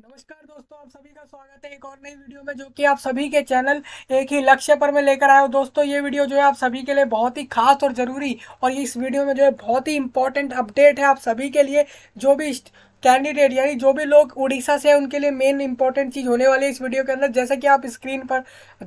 नमस्कार दोस्तों आप सभी का स्वागत है एक और नई वीडियो में जो कि आप सभी के चैनल एक ही लक्ष्य पर मैं लेकर आया हूँ दोस्तों ये वीडियो जो है आप सभी के लिए बहुत ही खास और ज़रूरी और इस वीडियो में जो है बहुत ही इंपॉर्टेंट अपडेट है आप सभी के लिए जो भी कैंडिडेट यानी जो भी लोग उड़ीसा से हैं उनके लिए मेन इंपॉर्टेंट चीज़ होने वाली है इस वीडियो के अंदर जैसे कि आप स्क्रीन पर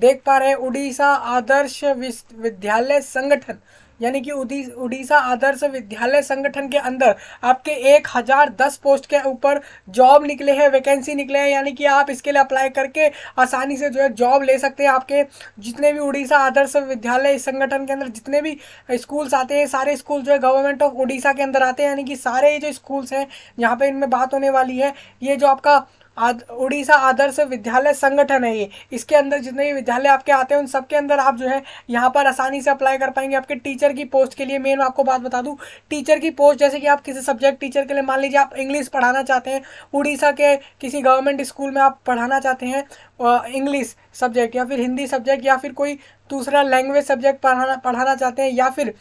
देख पा रहे हैं उड़ीसा आदर्श विश्वविद्यालय संगठन यानी कि उड़ीसा आदर्श विद्यालय संगठन के अंदर आपके एक हज़ार दस पोस्ट के ऊपर जॉब निकले हैं वैकेंसी निकले हैं यानी कि आप इसके लिए अप्लाई करके आसानी से जो है जॉब ले सकते हैं आपके जितने भी उड़ीसा आदर्श विद्यालय संगठन के अंदर जितने भी स्कूल्स आते हैं सारे स्कूल जो है गवर्नमेंट ऑफ उड़ीसा के अंदर आते हैं यानी कि सारे जो स्कूल्स हैं यहाँ पर इनमें बात होने वाली है ये जो आपका उड़ीसा आदर्श विद्यालय संगठन है ये इसके अंदर जितने भी विद्यालय आपके आते हैं उन सबके अंदर आप जो है यहाँ पर आसानी से अप्लाई कर पाएंगे आपके टीचर की पोस्ट के लिए मेन आपको बात बता दूँ टीचर की पोस्ट जैसे कि आप किसी सब्जेक्ट टीचर के लिए मान लीजिए आप इंग्लिश पढ़ाना चाहते हैं उड़ीसा के किसी गवर्नमेंट स्कूल में आप पढ़ाना चाहते हैं इंग्लिश सब्जेक्ट या फिर हिंदी सब्जेक्ट या फिर कोई दूसरा लैंग्वेज सब्जेक्ट पढ़ाना पढ़ाना चाहते हैं या फिर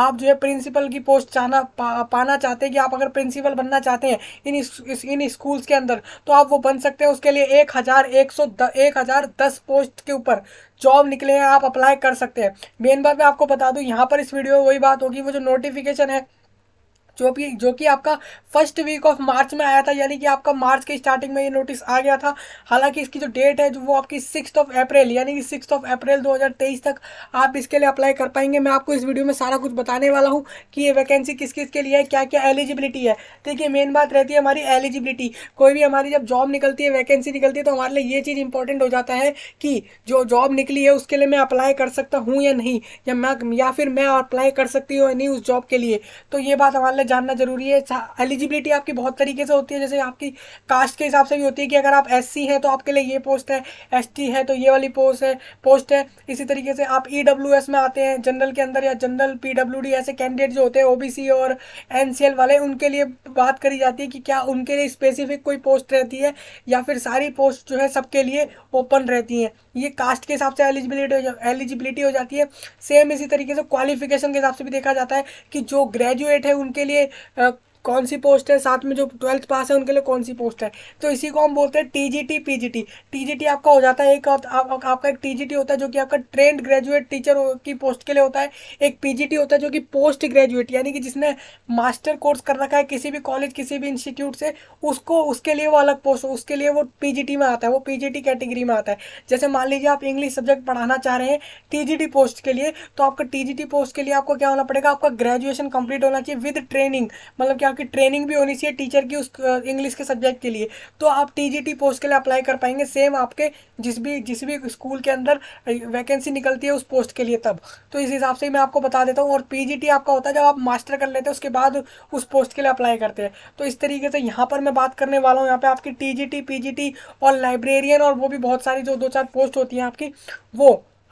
आप जो है प्रिंसिपल की पोस्ट चाहना पा, पाना चाहते हैं कि आप अगर प्रिंसिपल बनना चाहते हैं इन इस, इन स्कूल्स के अंदर तो आप वो बन सकते हैं उसके लिए एक हज़ार एक सौ द, एक हज़ार दस पोस्ट के ऊपर जॉब निकले हैं आप अप्लाई कर सकते हैं मेन बात मैं आपको बता दूँ यहाँ पर इस वीडियो में वही बात होगी वो जो नोटिफिकेशन है जो भी जो कि आपका फर्स्ट वीक ऑफ मार्च में आया था यानी कि आपका मार्च के स्टार्टिंग में ये नोटिस आ गया था हालांकि इसकी जो डेट है जो वो आपकी सिक्स ऑफ अप्रैल यानी कि सिक्स ऑफ अप्रैल 2023 तक आप इसके लिए अप्लाई कर पाएंगे मैं आपको इस वीडियो में सारा कुछ बताने वाला हूँ कि ये वैकेंसी किस किस के लिए है क्या क्या एलिजिबिलिटी है देखिए मेन बात रहती है हमारी एलिजिबिलिटी कोई भी हमारी जब जॉब निकलती है वैकेंसी निकलती है तो हमारे लिए ये चीज़ इंपॉर्टेंट हो जाता है कि जो जॉब निकली है उसके लिए मैं अप्लाई कर सकता हूँ या नहीं या मैं या फिर मैं अप्लाई कर सकती हूँ या नहीं उस जॉब के लिए तो ये बात हमारे ज़्यादा जानना जरूरी है एलिजिबिलिटी आपकी बहुत तरीके से होती है जैसे आपकी कास्ट के हिसाब से भी होती है कि अगर आप एस हैं तो आपके लिए ये पोस्ट है एस है तो ये वाली पोस्ट है पोस्ट है इसी तरीके से आप ई e में आते हैं जनरल के अंदर या जनरल पी ऐसे कैंडिडेट जो होते हैं ओ और एन वाले उनके लिए बात करी जाती है कि क्या उनके लिए स्पेसिफिक कोई पोस्ट रहती है या फिर सारी पोस्ट जो है सबके लिए ओपन रहती हैं ये कास्ट के हिसाब से एलिजिबिलिटी एलिजिबिलिटी हो जाती है सेम इसी तरीके से क्वालिफिकेशन के हिसाब से भी देखा जाता है कि जो ग्रेजुएट है उनके लिए लिए कौन सी पोस्ट है साथ में जो ट्वेल्थ पास है उनके लिए कौन सी पोस्ट है तो इसी को हम बोलते हैं T G T P G T T G T आपका हो जाता है एक आप, आप, आपका एक टी जी टी होता है जो कि आपका ट्रेंड ग्रेजुएट टीचर की पोस्ट के लिए होता है एक पी जी टी होता है जो कि पोस्ट ग्रेजुएट यानी कि जिसने मास्टर कोर्स कर रखा है किसी भी कॉलेज किसी भी इंस्टीट्यूट से उसको उसके लिए वो अलग पोस्ट उसके लिए वो पी जी टी में आता है वो पी जी टी कैटेगरी में आता है जैसे मान लीजिए आप इंग्लिश सब्जेक्ट पढ़ाना चाह रहे हैं टी जी टी पोस्ट के लिए तो आपका टी जी टी पोस्ट के लिए आपको क्या होना पड़ेगा आपका ग्रेजुएशन कंप्लीट होना चाहिए विद ट्रेनिंग मतलब क्या आपकी ट्रेनिंग भी होनी चाहिए टीचर की उस इंग्लिश के सब्जेक्ट के लिए तो आप टीजीटी पोस्ट के लिए अप्लाई कर पाएंगे सेम आपके जिस भी जिस भी स्कूल के अंदर वैकेंसी निकलती है उस पोस्ट के लिए तब तो इस हिसाब से मैं आपको बता देता हूँ और पीजीटी आपका होता है जब आप मास्टर कर लेते हैं उसके बाद उस पोस्ट के लिए अप्लाई करते हैं तो इस तरीके से यहाँ पर मैं बात करने वाला हूँ यहाँ पर आपकी टी जी और लाइब्रेरियन और वो भी बहुत सारी जो दो चार पोस्ट होती हैं आपकी वो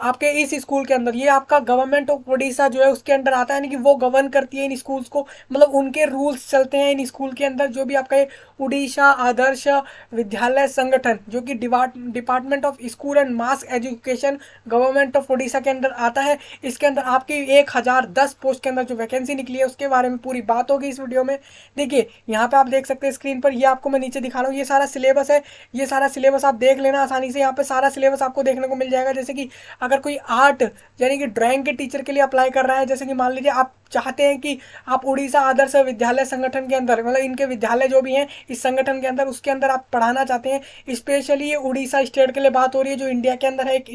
आपके इस स्कूल के अंदर ये आपका गवर्नमेंट ऑफ उड़ीसा जो है उसके अंडर आता है यानी कि वो गवर्न करती है इन स्कूल्स को मतलब उनके रूल्स चलते हैं इन स्कूल के अंदर जो भी आपका ये उड़ीसा आदर्श विद्यालय संगठन जो कि department of school and mass education government of Orissa के अंदर आता है इसके अंदर आपकी एक हज़ार दस पोस्ट के अंदर जो वैकेंसी निकली है उसके बारे में पूरी बात होगी इस वीडियो में देखिए यहाँ पर आप देख सकते हैं स्क्रीन पर यह आपको मैं नीचे दिखा रहा हूँ ये सारा सिलेबस है ये सारा सिलेबस आप देख लेना आसानी से यहाँ पर सारा सिलेबस आपको देखने को मिल जाएगा जैसे कि अगर कोई आर्ट यानी कि ड्राइंग के टीचर के लिए अप्लाई कर रहा है जैसे कि मान लीजिए आप चाहते हैं कि आप उड़ीसा आदर्श विद्यालय संगठन के अंदर मतलब इनके विद्यालय जो भी हैं इस संगठन के अंदर उसके अंदर आप पढ़ाना चाहते हैं स्पेशली ये उड़ीसा स्टेट के लिए बात हो रही है जो इंडिया के अंदर है एक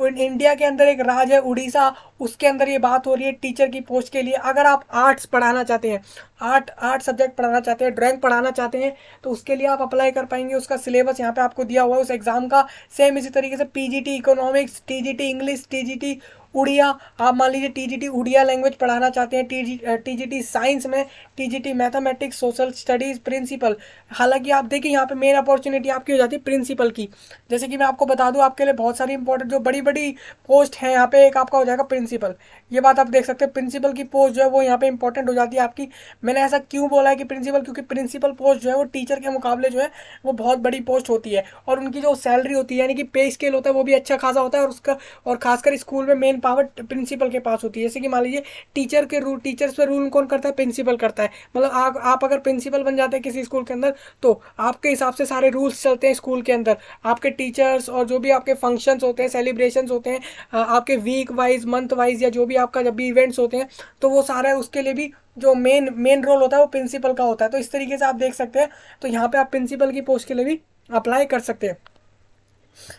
इंडिया के अंदर एक राज्य है उड़ीसा उसके अंदर ये बात हो रही है टीचर की पोस्ट के लिए अगर आप आर्ट्स पढ़ाना चाहते हैं आठ आठ सब्जेक्ट पढ़ाना चाहते हैं ड्राइंग पढ़ाना चाहते हैं तो उसके लिए आप अप्लाई कर पाएंगे उसका सिलेबस यहाँ पे आपको दिया हुआ है उस एग्ज़ाम का सेम इसी तरीके से PGT economics TGT English TGT Oriya आप मान लीजिए टीजीटी उड़िया लैंग्वेज पढ़ाना चाहते हैं जी टीजीटी साइंस में TGT mathematics social studies principal हालांकि आप देखिए यहाँ पे मेन अपॉर्चुनिटी आपकी हो जाती है प्रिंसिपल की जैसे कि मैं आपको बता दूँ आपके लिए बहुत सारी इंपॉर्टेंट जो बड़ी बड़ी पोस्ट हैं यहाँ पे एक आपका हो जाएगा प्रिंसिपल ये बात आप देख सकते हैं प्रिंसिपल की पोस्ट जो है वो यहाँ पे इंपॉर्टेंट हो जाती है आपकी मैंने ऐसा क्यों बोला है कि प्रिंसिपल क्योंकि प्रिंसिपल पोस्ट जो है वो टीचर के मुकाबले जो है वो बहुत बड़ी पोस्ट होती है और उनकी जो सैलरी होती है यानी कि पे स्केल होता है वो भी अच्छा खासा होता है और उसका और खासकर स्कूल में मेन पावर प्रिंसिपल के पास होती है जैसे कि मान लीजिए टीचर के रूल टीचर्स पर रूल कौन करता है प्रिंसिपल करता है मतलब आप आप अगर प्रिंसिपल बन जाते हैं किसी स्कूल के अंदर तो आपके हिसाब से सारे रूल्स चलते हैं स्कूल के अंदर आपके टीचर्स और जो भी आपके फंक्शंस होते हैं सेलिब्रेशन होते हैं आपके वीक वाइज मंथ वाइज या जो भी आपका जब भी इवेंट्स होते हैं तो वो सारा उसके लिए भी जो मेन मेन रोल होता है वो प्रिंसिपल का होता है तो इस तरीके से आप देख सकते हैं तो यहाँ पर आप प्रिंसिपल की पोस्ट के लिए भी अप्लाई कर सकते हैं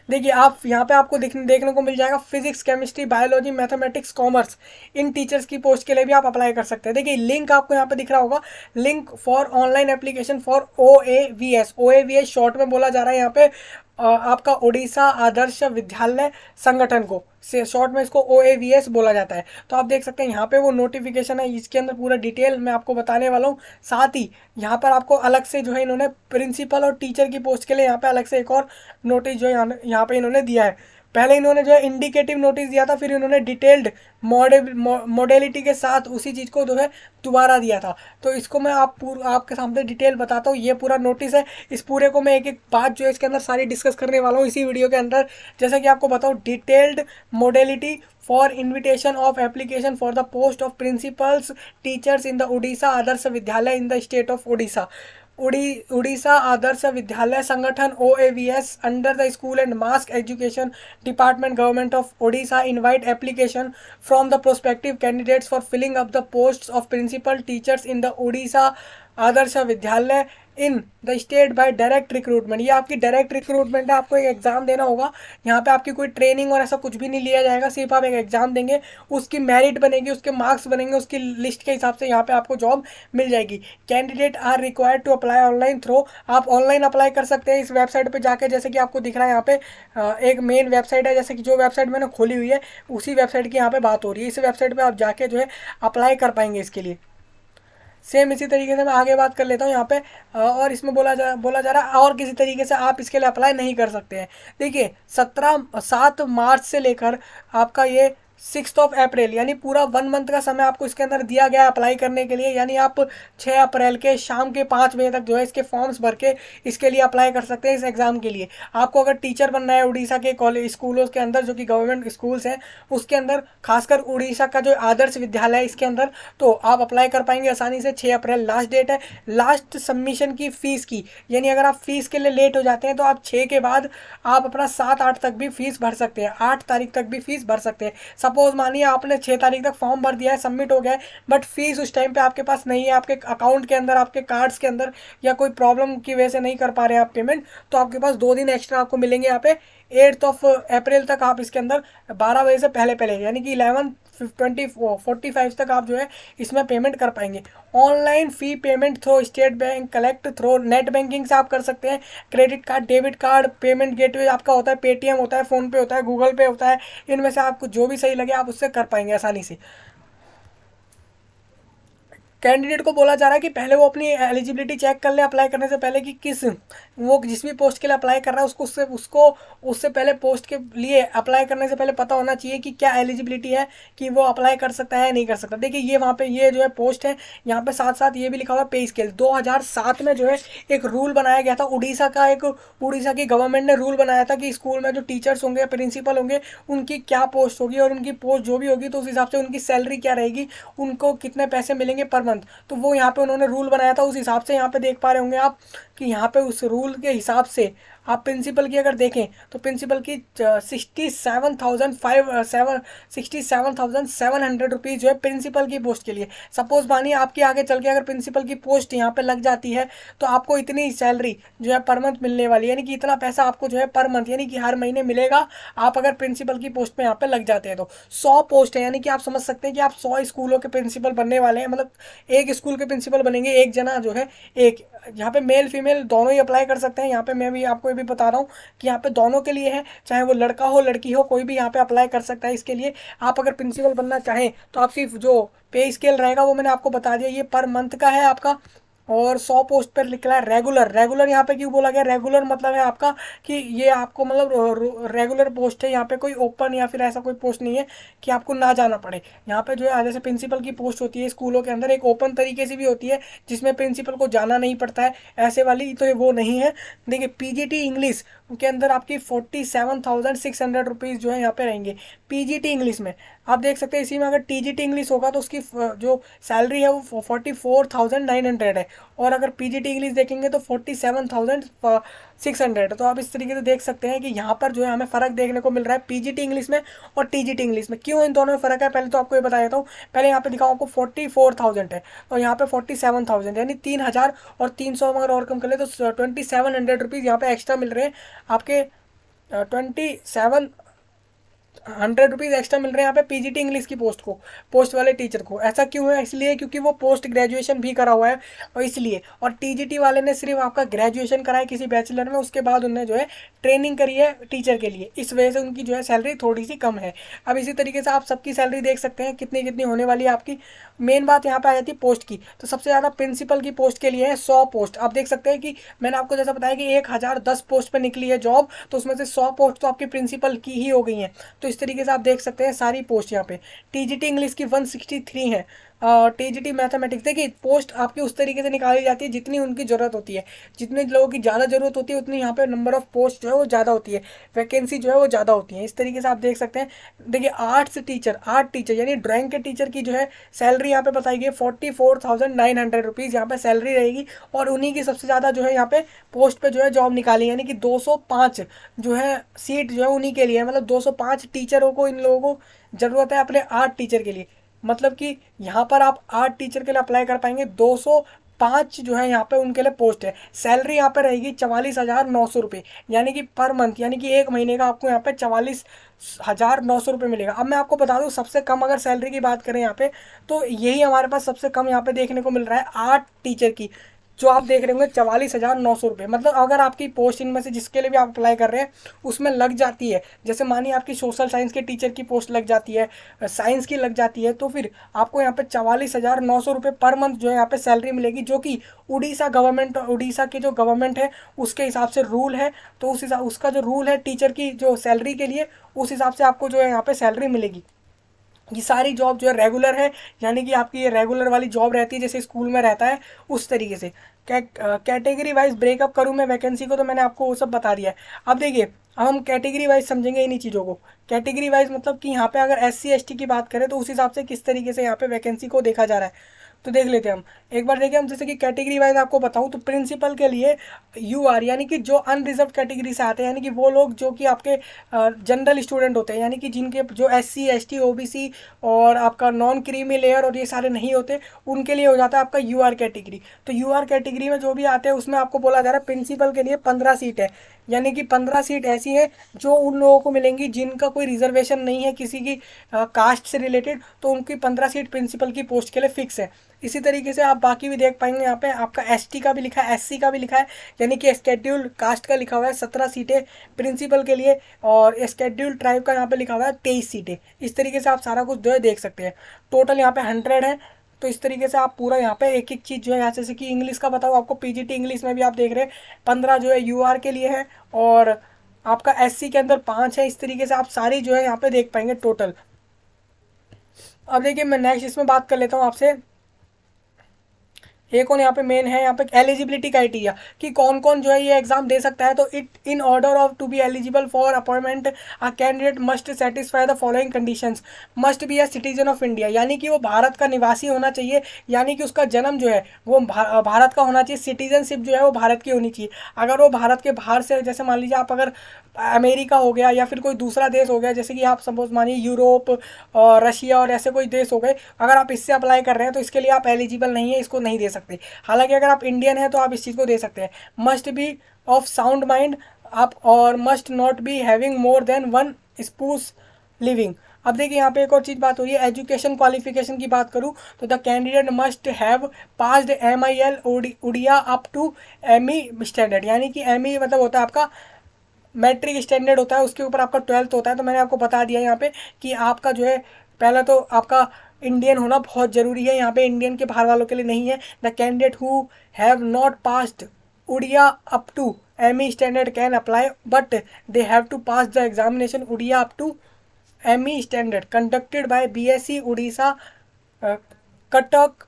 देखिए आप यहाँ पे आपको देखने देखने को मिल जाएगा physics chemistry biology mathematics commerce इन टीचर्स की पोस्ट के लिए भी आप अप्लाई कर सकते हैं देखिए लिंक आपको यहाँ पे दिख रहा होगा link for online application for O A V S O A V S short में बोला जा रहा है यहाँ पे आपका उड़ीसा आदर्श विद्यालय संगठन को से शॉर्ट में इसको ओ बोला जाता है तो आप देख सकते हैं यहाँ पे वो नोटिफिकेशन है इसके अंदर पूरा डिटेल मैं आपको बताने वाला हूँ साथ ही यहाँ पर आपको अलग से जो है इन्होंने प्रिंसिपल और टीचर की पोस्ट के लिए यहाँ पे अलग से एक और नोटिस जो है यहाँ पे इन्होंने दिया है पहले इन्होंने जो है इंडिकेटिव नोटिस दिया था फिर इन्होंने डिटेल्ड मॉडल मॉडलिटी के साथ उसी चीज़ को जो है दोबारा दिया था तो इसको मैं आप पूर, आपके सामने डिटेल बताता हूँ ये पूरा नोटिस है इस पूरे को मैं एक एक बात जो है इसके अंदर सारी डिस्कस करने वाला हूँ इसी वीडियो के अंदर जैसे कि आपको बताऊँ detailed modality for invitation of application for the post of principals teachers in the Orissa Adarsha Vidyalaya in the state of Orissa उड़ी Orissa Adarsha Vidyalaya Sangathan O under the school and mass education department government of Orissa invite application from the prospective candidates for filling up the posts of principal teachers in the Orissa Adarsha Vidyalaya in the state by direct recruitment ये आपकी direct recruitment है आपको एक exam देना होगा यहाँ पे आपकी कोई ट्रेनिंग और ऐसा कुछ भी नहीं लिया जाएगा सिर्फ आप एक एग्ज़ाम देंगे उसकी मेरिट बनेगी उसके मार्क्स बनेंगे उसकी लिस्ट के हिसाब से यहाँ पे आपको जॉब मिल जाएगी candidate are required to apply online through आप ऑनलाइन अप्लाई कर सकते हैं इस वेबसाइट पर जाकर जैसे कि आपको दिख रहा है यहाँ पे एक मेन वेबसाइट है जैसे कि जो वेबसाइट मैंने खोली हुई है उसी वेबसाइट की यहाँ पर बात हो रही है इस वेबसाइट पर आप जाके जो है अप्लाई कर पाएंगे इसके लिए सेम इसी तरीके से मैं आगे बात कर लेता हूँ यहाँ पे और इसमें बोला जा बोला जा रहा है और किसी तरीके से आप इसके लिए अप्लाई नहीं कर सकते हैं देखिए सत्रह सात मार्च से लेकर आपका ये सिक्स ऑफ अप्रैल यानी पूरा वन मंथ का समय आपको इसके अंदर दिया गया है अप्लाई करने के लिए यानी आप छः अप्रैल के शाम के पाँच बजे तक जो है इसके फॉर्म्स भर के इसके लिए अप्लाई कर सकते हैं इस एग्ज़ाम के लिए आपको अगर टीचर बनना है उड़ीसा के कॉलेज स्कूलों के अंदर जो कि गवर्नमेंट स्कूल्स हैं उसके अंदर खासकर उड़ीसा का जो आदर्श विद्यालय है इसके अंदर तो आप अप्लाई कर पाएंगे आसानी से छः अप्रैल लास्ट डेट है लास्ट सबमिशन की फ़ीस की यानी अगर आप फीस के लिए लेट हो जाते हैं तो आप छः के बाद आप अपना सात आठ तक भी फीस भर सकते हैं आठ तारीख तक भी फीस भर सकते हैं सपोज मानिए आपने छः तारीख तक फॉर्म भर दिया है सबमिट हो गया है बट फीस उस टाइम पे आपके पास नहीं है आपके अकाउंट के अंदर आपके कार्ड्स के अंदर या कोई प्रॉब्लम की वजह से नहीं कर पा रहे हैं आप पेमेंट तो आपके पास दो दिन एक्स्ट्रा आपको मिलेंगे यहाँ पे एट्थ ऑफ अप्रैल तक आप इसके अंदर बारह बजे से पहले पहले यानी कि इलेवन ट्वेंटी फोर्टी फाइव तक आप जो है इसमें पेमेंट कर पाएंगे online fee payment through State Bank collect through net banking से आप कर सकते हैं credit card debit card payment gateway आपका होता है पेटीएम होता है फ़ोनपे होता है गूगल पे होता है इनमें से आपको जो भी सही लगे आप उससे कर पाएंगे आसानी से कैंडिडेट को बोला जा रहा है कि पहले वो अपनी एलिजिबिलिटी चेक कर ले अप्लाई करने से पहले कि किस वो जिस भी पोस्ट के लिए अप्लाई कर रहा है उसको उससे उसको उससे पहले पोस्ट के लिए अप्लाई करने से पहले पता होना चाहिए कि क्या एलिजिबिलिटी है कि वो अप्लाई कर सकता है या नहीं कर सकता देखिए ये वहाँ पे ये जो है पोस्ट है यहाँ पे साथ साथ ये भी लिखा हुआ है पे स्केल दो में जो है एक रूल बनाया गया था उड़ीसा का एक उड़ीसा की गवर्नमेंट ने रूल बनाया था कि स्कूल में जो टीचर्स होंगे प्रिंसिपल होंगे उनकी क्या पोस्ट होगी और उनकी पोस्ट जो भी होगी तो उस हिसाब से उनकी सैलरी क्या रहेगी उनको कितने पैसे मिलेंगे पर मंथ तो वो यहाँ पे उन्होंने रूल बनाया था उस हिसाब से यहाँ पे देख पा रहे होंगे आप कि यहाँ पे उस रूल के हिसाब से आप प्रिंसिपल की अगर देखें तो प्रिंसिपल की sixty seven thousand five seven sixty seven thousand seven hundred rupees जो है प्रिंसिपल की पोस्ट के लिए सपोज मानिए आपके आगे चल के अगर प्रिंसिपल की पोस्ट यहाँ पर लग जाती है तो आपको इतनी सैलरी जो है पर मंथ मिलने वाली यानी कि इतना पैसा आपको जो है पर मंथ यानी कि हर महीने मिलेगा आप अगर प्रिंसिपल की पोस्ट में यहाँ पर लग जाते हैं तो सौ पोस्ट है यानी कि आप समझ सकते हैं कि आप सौ स्कूलों के प्रिंसिपल बनने वाले हैं मतलब एक स्कूल के प्रिंसिपल बनेंगे एक जना जो है एक यहाँ पे मेल फीमेल दोनों ही अप्लाई कर सकते हैं यहाँ पे मैं भी आपको ये भी बता रहा हूँ कि यहाँ पे दोनों के लिए है चाहे वो लड़का हो लड़की हो कोई भी यहाँ पे अप्लाई कर सकता है इसके लिए आप अगर प्रिंसिपल बनना चाहें तो आपकी जो पे स्केल रहेगा वो मैंने आपको बता दिया ये पर मंथ का है आपका और सौ पोस्ट पर लिख रहा है रेगुलर रेगुलर यहाँ पे क्यों बोला गया रेगुलर मतलब है आपका कि ये आपको मतलब रेगुलर पोस्ट है यहाँ पे कोई ओपन या फिर ऐसा कोई पोस्ट नहीं है कि आपको ना जाना पड़े यहाँ पे जो है जैसे प्रिंसिपल की पोस्ट होती है स्कूलों के अंदर एक ओपन तरीके से भी होती है जिसमें प्रिंसिपल को जाना नहीं पड़ता है ऐसे वाली तो वो नहीं है देखिए टी इंग्लिश के अंदर आपकी forty seven thousand six hundred rupees जो है यहाँ पे रहेंगे टी इंग्लिश में आप देख सकते हैं इसी में अगर टी जी टी इंग्लिश होगा तो उसकी जो सैलरी है वो forty four thousand nine hundred है और अगर पी जी टी इंग्लिश देखेंगे तो forty seven thousand six hundred तो आप इस तरीके से देख सकते हैं कि यहाँ पर जो है हमें फ़र्क देखने को मिल रहा है पी जी टी इंग्लिश में और टी जी टी इंग्लिश में क्यों इन दोनों में फ़र्क है पहले तो आपको ये बता देता हूँ पहले यहाँ पे दिखाऊँ आपको फोर्टी फोर थाउजेंड है और तो यहाँ पे फोर्टी सेवन थाउजेंड यानी तीन हज़ार और तीन सौ अगर और कम कर ले तो ट्वेंटी सेवन हंड्रेड रुपीज़ यहाँ पर एक्स्ट्रा मिल रहे हैं आपके twenty seven hundred rupees extra मिल रहे हैं यहाँ पे पीजीटी इंग्लिश की पोस्ट को पोस्ट वाले टीचर को ऐसा क्यों है इसलिए क्योंकि वो पोस्ट ग्रेजुएशन भी करा हुआ है और इसलिए और टीजीटी वाले ने सिर्फ आपका ग्रेजुएशन कराया किसी बैचलर में उसके बाद उन्हें जो है ट्रेनिंग करी है टीचर के लिए इस वजह से उनकी जो है सैलरी थोड़ी सी कम है अब इसी तरीके से आप सबकी सैलरी देख सकते हैं कितनी कितनी होने वाली है आपकी मेन बात यहाँ पर आ जाती है पोस्ट की तो सबसे ज़्यादा प्रिंसिपल की पोस्ट के लिए है सौ पोस्ट आप देख सकते हैं कि मैंने आपको जैसा बताया कि एक हज़ार दस पोस्ट पर निकली है जॉब तो उसमें से सौ पोस्ट तो आपकी प्रिंसिपल की ही हो गई हैं तो इस तरीके से आप देख सकते हैं सारी पोस्ट यहाँ पे टीजीटी इंग्लिश की 163 है टी मैथमेटिक्स देखिए पोस्ट आपकी उस तरीके से निकाली जाती है जितनी उनकी ज़रूरत होती है जितने लोगों की ज़्यादा ज़रूरत होती है उतनी यहाँ पे नंबर ऑफ पोस्ट जो है वो ज़्यादा होती है वैकेंसी जो है वो ज़्यादा होती है इस तरीके से आप देख सकते हैं देखिए आर्ट्स टीचर आर्ट टीचर यानी ड्राइंग के टीचर की जो है सैलरी यहाँ पे बताई गई forty four thousand nine hundred rupees यहाँ पर सैलरी रहेगी और उन्हीं की सबसे ज़्यादा जो है यहाँ पे पोस्ट पर जो है जॉब निकाली यानी कि दो सौ पाँच जो है सीट जो है उन्हीं के लिए मतलब दो सौ पाँच टीचरों को इन लोगों को ज़रूरत है अपने आर्ट टीचर के लिए मतलब कि यहाँ पर आप आठ टीचर के लिए अप्लाई कर पाएंगे दो सौ पाँच जो है यहाँ पे उनके लिए पोस्ट है सैलरी यहाँ पे रहेगी चवालीस हज़ार नौ सौ रुपये यानी कि पर मंथ यानी कि एक महीने का आपको यहाँ पे चवालीस हज़ार नौ सौ रुपये मिलेगा अब मैं आपको बता दूँ सबसे कम अगर सैलरी की बात करें यहाँ पे तो यही हमारे पास सबसे कम यहाँ पे देखने को मिल रहा है आठ टीचर की जो आप देख रहे होंगे चवालीस हज़ार नौ सौ रुपये मतलब अगर आपकी पोस्ट इनमें से जिसके लिए भी आप अप्लाई कर रहे हैं उसमें लग जाती है जैसे मानिए आपकी सोशल साइंस के टीचर की पोस्ट लग जाती है साइंस की लग जाती है तो फिर आपको यहाँ पर चवालीस हज़ार नौ सौ रुपये पर मंथ जो है यहाँ पर सैलरी मिलेगी जो कि उड़ीसा गवर्नमेंट उड़ीसा की जो गवर्नमेंट है उसके हिसाब से रूल है तो उस हिसाब उसका जो रूल है टीचर की जो सैलरी के लिए उस हिसाब से आपको जो है यहाँ पर सैलरी मिलेगी ये सारी जॉब जो है रेगुलर है यानी कि आपकी ये रेगुलर वाली जॉब रहती है जैसे स्कूल में रहता है उस तरीके से कैटेगरी वाइज ब्रेकअप करूँ मैं वैकेंसी को तो मैंने आपको वो सब बता दिया है अब देखिए अब हम कैटेगरी वाइज समझेंगे इन्हीं चीज़ों को कैटेगरी वाइज मतलब कि यहाँ पे अगर एस सी की बात करें तो उस हिसाब से किस तरीके से यहाँ पे वैकेंसी को देखा जा रहा है तो देख लेते हैं हम एक बार देखें हम जैसे कि कैटेगरी वाइज आपको बताऊं तो प्रिंसिपल के लिए यू आर यानी कि जो अनरिजर्व कैटेगरी से आते हैं यानी कि वो लोग जो कि आपके जनरल स्टूडेंट होते हैं यानी कि जिनके जो S C S T O B C और आपका नॉन क्रीमी लेयर और ये सारे नहीं होते उनके लिए हो जाता है आपका यू आर कैटेगरी तो यू आर कैटेगरी में जो भी आते हैं उसमें आपको बोला जा रहा है प्रिंसिपल के लिए पंद्रह सीट है यानी कि पंद्रह सीट ऐसी हैं जो उन लोगों को मिलेंगी जिनका कोई रिजर्वेशन नहीं है किसी की कास्ट से रिलेटेड तो उनकी पंद्रह सीट प्रिंसिपल की पोस्ट के लिए फिक्स है इसी तरीके से आप बाकी भी देख पाएंगे यहाँ पे आपका एस का भी लिखा है एस का भी लिखा है यानी कि स्केड्यूल कास्ट का लिखा हुआ है सत्रह सीटें प्रिंसिपल के लिए और स्केड्यूल ट्राइब का यहाँ पे लिखा हुआ है तेईस सीटें इस तरीके से आप सारा कुछ जो है देख सकते हैं टोटल यहाँ पे हंड्रेड है तो इस तरीके से आप पूरा यहाँ पे एक एक चीज़ जो है यहाँ जैसे कि इंग्लिश का बताओ आपको पीजीटी इंग्लिश में भी आप देख रहे हैं पंद्रह जो है यूआर के लिए है और आपका एससी के अंदर पाँच है इस तरीके से आप सारी जो है यहाँ पे देख पाएंगे टोटल अब देखिए मैं नेक्स्ट इसमें बात कर लेता हूँ आपसे ये कौन यहाँ पे मेन है यहाँ पे एलिजिबिलिटी क्राइटेरिया कि कौन कौन जो है ये एग्जाम दे सकता है तो it in order of to be eligible for appointment a candidate must satisfy the following condition must be a citizen of India यानी कि वो भारत का निवासी होना चाहिए यानी कि उसका जन्म जो है वो भा, भारत का होना चाहिए सिटीजनशिप जो है वो भारत की होनी चाहिए अगर वो भारत के बाहर से जैसे मान लीजिए आप अगर अमेरिका हो गया या फिर कोई दूसरा देश हो गया जैसे कि आप सपोज मानिए यूरोप और रशिया और ऐसे कोई देश हो गए अगर आप इससे अप्लाई कर रहे हैं तो इसके लिए आप एलिजिबल नहीं है इसको नहीं दे सकते सकते हालांकि अगर आप इंडियन हैं तो आप इस चीज़ को दे सकते हैं must be of sound mind आप और must not be having more than one spouse living अब देखिए यहाँ पे एक और चीज़ बात हो रही है एजुकेशन क्वालिफिकेशन की बात करूँ तो the candidate must have pass M I L Odia up to M E standard यानी कि एम ई e मतलब होता है आपका मैट्रिक स्टैंडर्ड होता है उसके ऊपर आपका ट्वेल्थ होता है तो मैंने आपको बता दिया यहाँ पे कि आपका जो है पहला तो आपका इंडियन होना बहुत ज़रूरी है यहाँ पे इंडियन के बाहर वालों के लिए नहीं है the candidate who have not passed Odia up to M E standard can apply but they have to pass the examination Odia up to M E standard conducted by B S C Orissa Cuttack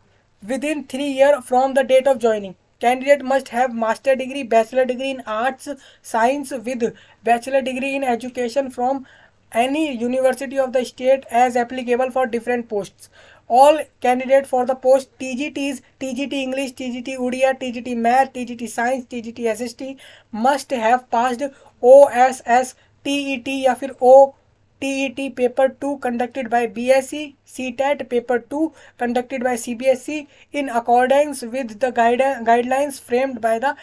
within three year from the date of joining candidate must have master degree bachelor degree in arts science with bachelor degree in education from any university of the state as applicable for different posts all candidate for the post TGTs, TGT English, TGT Udia, TGT Math, TGT Science, TGT SST must have passed OSS, TET या फिर O TET e paper 2 conducted by BSE CTET paper 2 conducted by CBSE in accordance with the guide, guidelines framed by the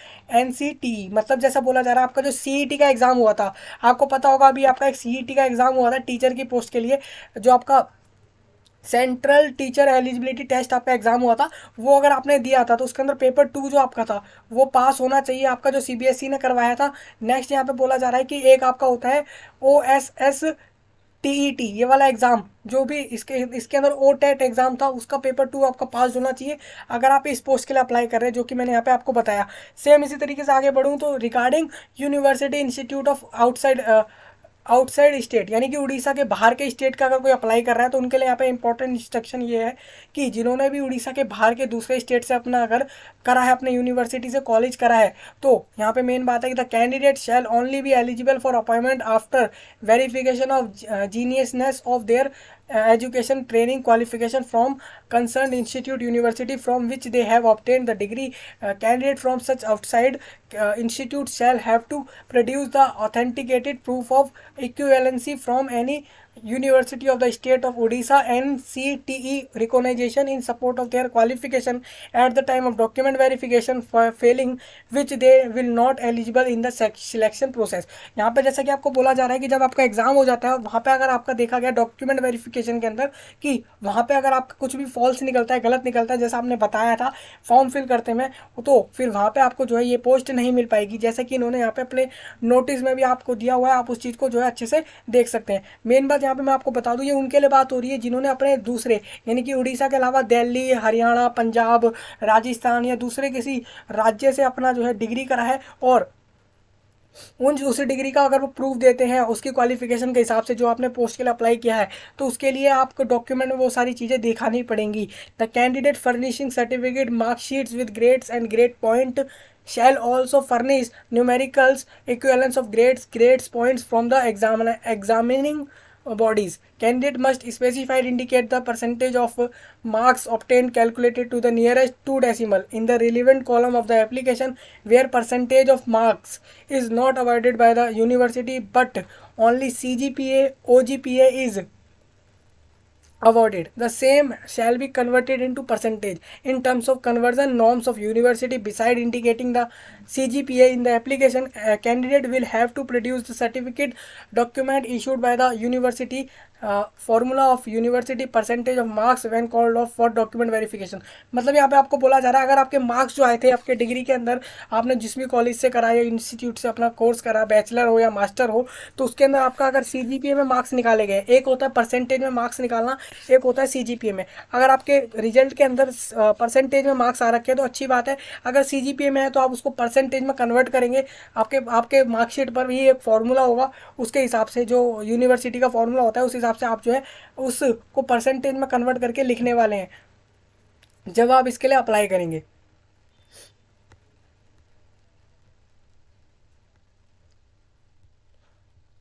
NCT e. मतलब जैसा बोला जा रहा है आपका जो CET का एग्ज़ाम हुआ था आपको पता होगा अभी आपका एक CET का एग्ज़ाम हुआ था टीचर की पोस्ट के लिए जो आपका सेंट्रल टीचर एलिजिबिलिटी टेस्ट आपका एग्जाम हुआ था वो अगर आपने दिया था तो उसके अंदर पेपर टू जो आपका था वो पास होना चाहिए आपका जो सीबीएसई e ने करवाया था नेक्स्ट यहाँ पे बोला जा रहा है कि एक आपका होता है O S S TET e ये वाला एग्ज़ाम जो भी इसके इसके अंदर ओ टेट एग्ज़ाम था उसका पेपर टू आपका पास होना चाहिए अगर आप इस पोस्ट के लिए अप्लाई कर रहे हैं जो कि मैंने यहाँ पे आपको बताया सेम इसी तरीके से आगे बढ़ूँ तो regarding university institute of outside outside state यानी कि उड़ीसा के बाहर के स्टेट का अगर कोई अप्लाई कर रहा है तो उनके लिए यहाँ पे इंपॉर्टेंट इंस्ट्रक्शन ये है कि जिन्होंने भी उड़ीसा के बाहर के दूसरे स्टेट से अपना अगर करा है अपने यूनिवर्सिटी से कॉलेज करा है तो यहाँ पे मेन बात है कि the candidate shall only be eligible for appointment after verification of genuineness of their Uh, education training qualification from concerned institute university from which they have obtained the degree uh, candidate from such outside uh, institute shall have to produce the authenticated proof of equivalency from any University of the State of Odisha NCTE recognition in support of their qualification at the time of document verification for failing which they will not eligible in the selection process यहाँ पर जैसा कि आपको बोला जा रहा है कि जब आपका एग्जाम हो जाता है वहाँ पर अगर आपका देखा गया डॉक्यूमेंट वेरिफिकेशन के अंदर कि वहाँ पर अगर आपका कुछ भी फॉल्स निकलता है गलत निकलता है जैसा आपने बताया था फॉर्म फिल करते में तो फिर वहाँ पर आपको जो है ये पोस्ट नहीं मिल पाएगी जैसे कि इन्होंने यहाँ पे अपने नोटिस में भी आपको दिया हुआ है आप उस चीज़ को जो है अच्छे से देख सकते हैं मेन बात यहाँ पे मैं आपको बता दूँ ये उनके लिए बात हो रही है जिन्होंने अपने दूसरे यानी कि उड़ीसा के अलावा दिल्ली हरियाणा पंजाब राजस्थान या दूसरे किसी राज्य से अपना जो है डिग्री करा है और उन उसी डिग्री का अगर वो प्रूफ देते हैं उसकी क्वालिफिकेशन के हिसाब से जो आपने पोस्ट के लिए अप्लाई किया है तो उसके लिए आपको डॉक्यूमेंट में वो सारी चीज़ें दिखानी पड़ेंगी the candidate furnishing certificate marksheets with grades and grade point shall also furnish numericals equivalence of grades grades points from the examiner examining Uh, bodies. Candidate must specify, indicate the percentage of marks obtained calculated to the nearest two decimal in the relevant column of the application where percentage of marks is not awarded by the university but only CGPA, OGPA is awarded the same shall be converted into percentage in terms of conversion norms of university beside indicating the C G P A in the application candidate will have to produce the certificate document issued the the university uh, formula of university percentage of marks when called of for document verification मतलब यहाँ पे आपको बोला जा रहा है अगर आपके मार्क्स जो आए थे आपके डिग्री के अंदर आपने जिस भी कॉलेज से करा या इंस्टीट्यूट से अपना कोर्स करा बैचलर हो या मास्टर हो तो उसके अंदर आपका अगर सी जी पी ए में मार्क्स निकाले गए एक होता है परसेंटेज में मार्क्स निकालना एक होता है सी जी पी ए में अगर आपके रिजल्ट के अंदर परसेंटेज uh, में मार्क्स आ रखे तो अच्छी बात है अगर सी जी पी ए में है तो आप उसको परसेंट परसेंटेज में कन्वर्ट करेंगे आपके आपके मार्कशीट पर भी एक फार्मूला होगा उसके हिसाब से जो यूनिवर्सिटी का फार्मूला होता है उस हिसाब से आप जो है उसको परसेंटेज में कन्वर्ट करके लिखने वाले हैं जब आप इसके लिए अप्लाई करेंगे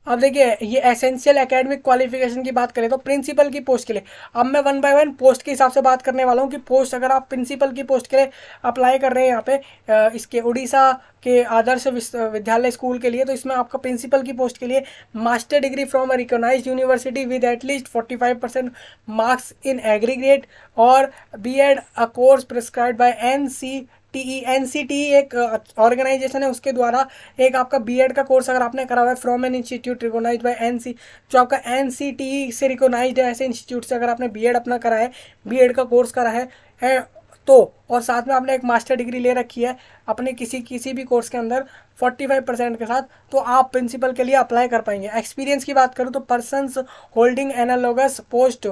अब देखिए ये एसेंशियल एकेडमिक क्वालिफिकेशन की बात करें तो प्रिंसिपल की पोस्ट के लिए अब मैं वन बाय वन पोस्ट के हिसाब से बात करने वाला हूँ कि पोस्ट अगर आप प्रिंसिपल की पोस्ट के लिए अप्लाई कर रहे हैं यहाँ पे इसके उड़ीसा के आदर्श विद्यालय स्कूल के लिए तो इसमें आपका प्रिंसिपल की पोस्ट के लिए master degree from a recognize university with at least forty five percent marks in aggregate और B Ed a course prescribe by N C T N C T एक ऑर्गेनाइजेशन है उसके द्वारा एक आपका बी एड का कोर्स अगर आपने करा हुआ है from an institute recognize by N C जो आपका एन सी टी से रिकोगनाइज है ऐसे इंस्टीट्यूट से अगर आपने बी एड अपना करा है बी एड का कोर्स करा है, तो और साथ में आपने एक मास्टर डिग्री ले रखी है अपने किसी किसी भी कोर्स के अंदर 45 परसेंट के साथ तो आप प्रिंसिपल के लिए अप्लाई कर पाएंगे एक्सपीरियंस की बात करूँ तो पर्सनस होल्डिंग एनालॉगस पोस्ट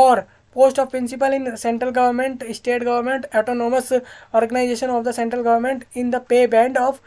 और post of principal in central government state government autonomous organization of the central government in the pay band of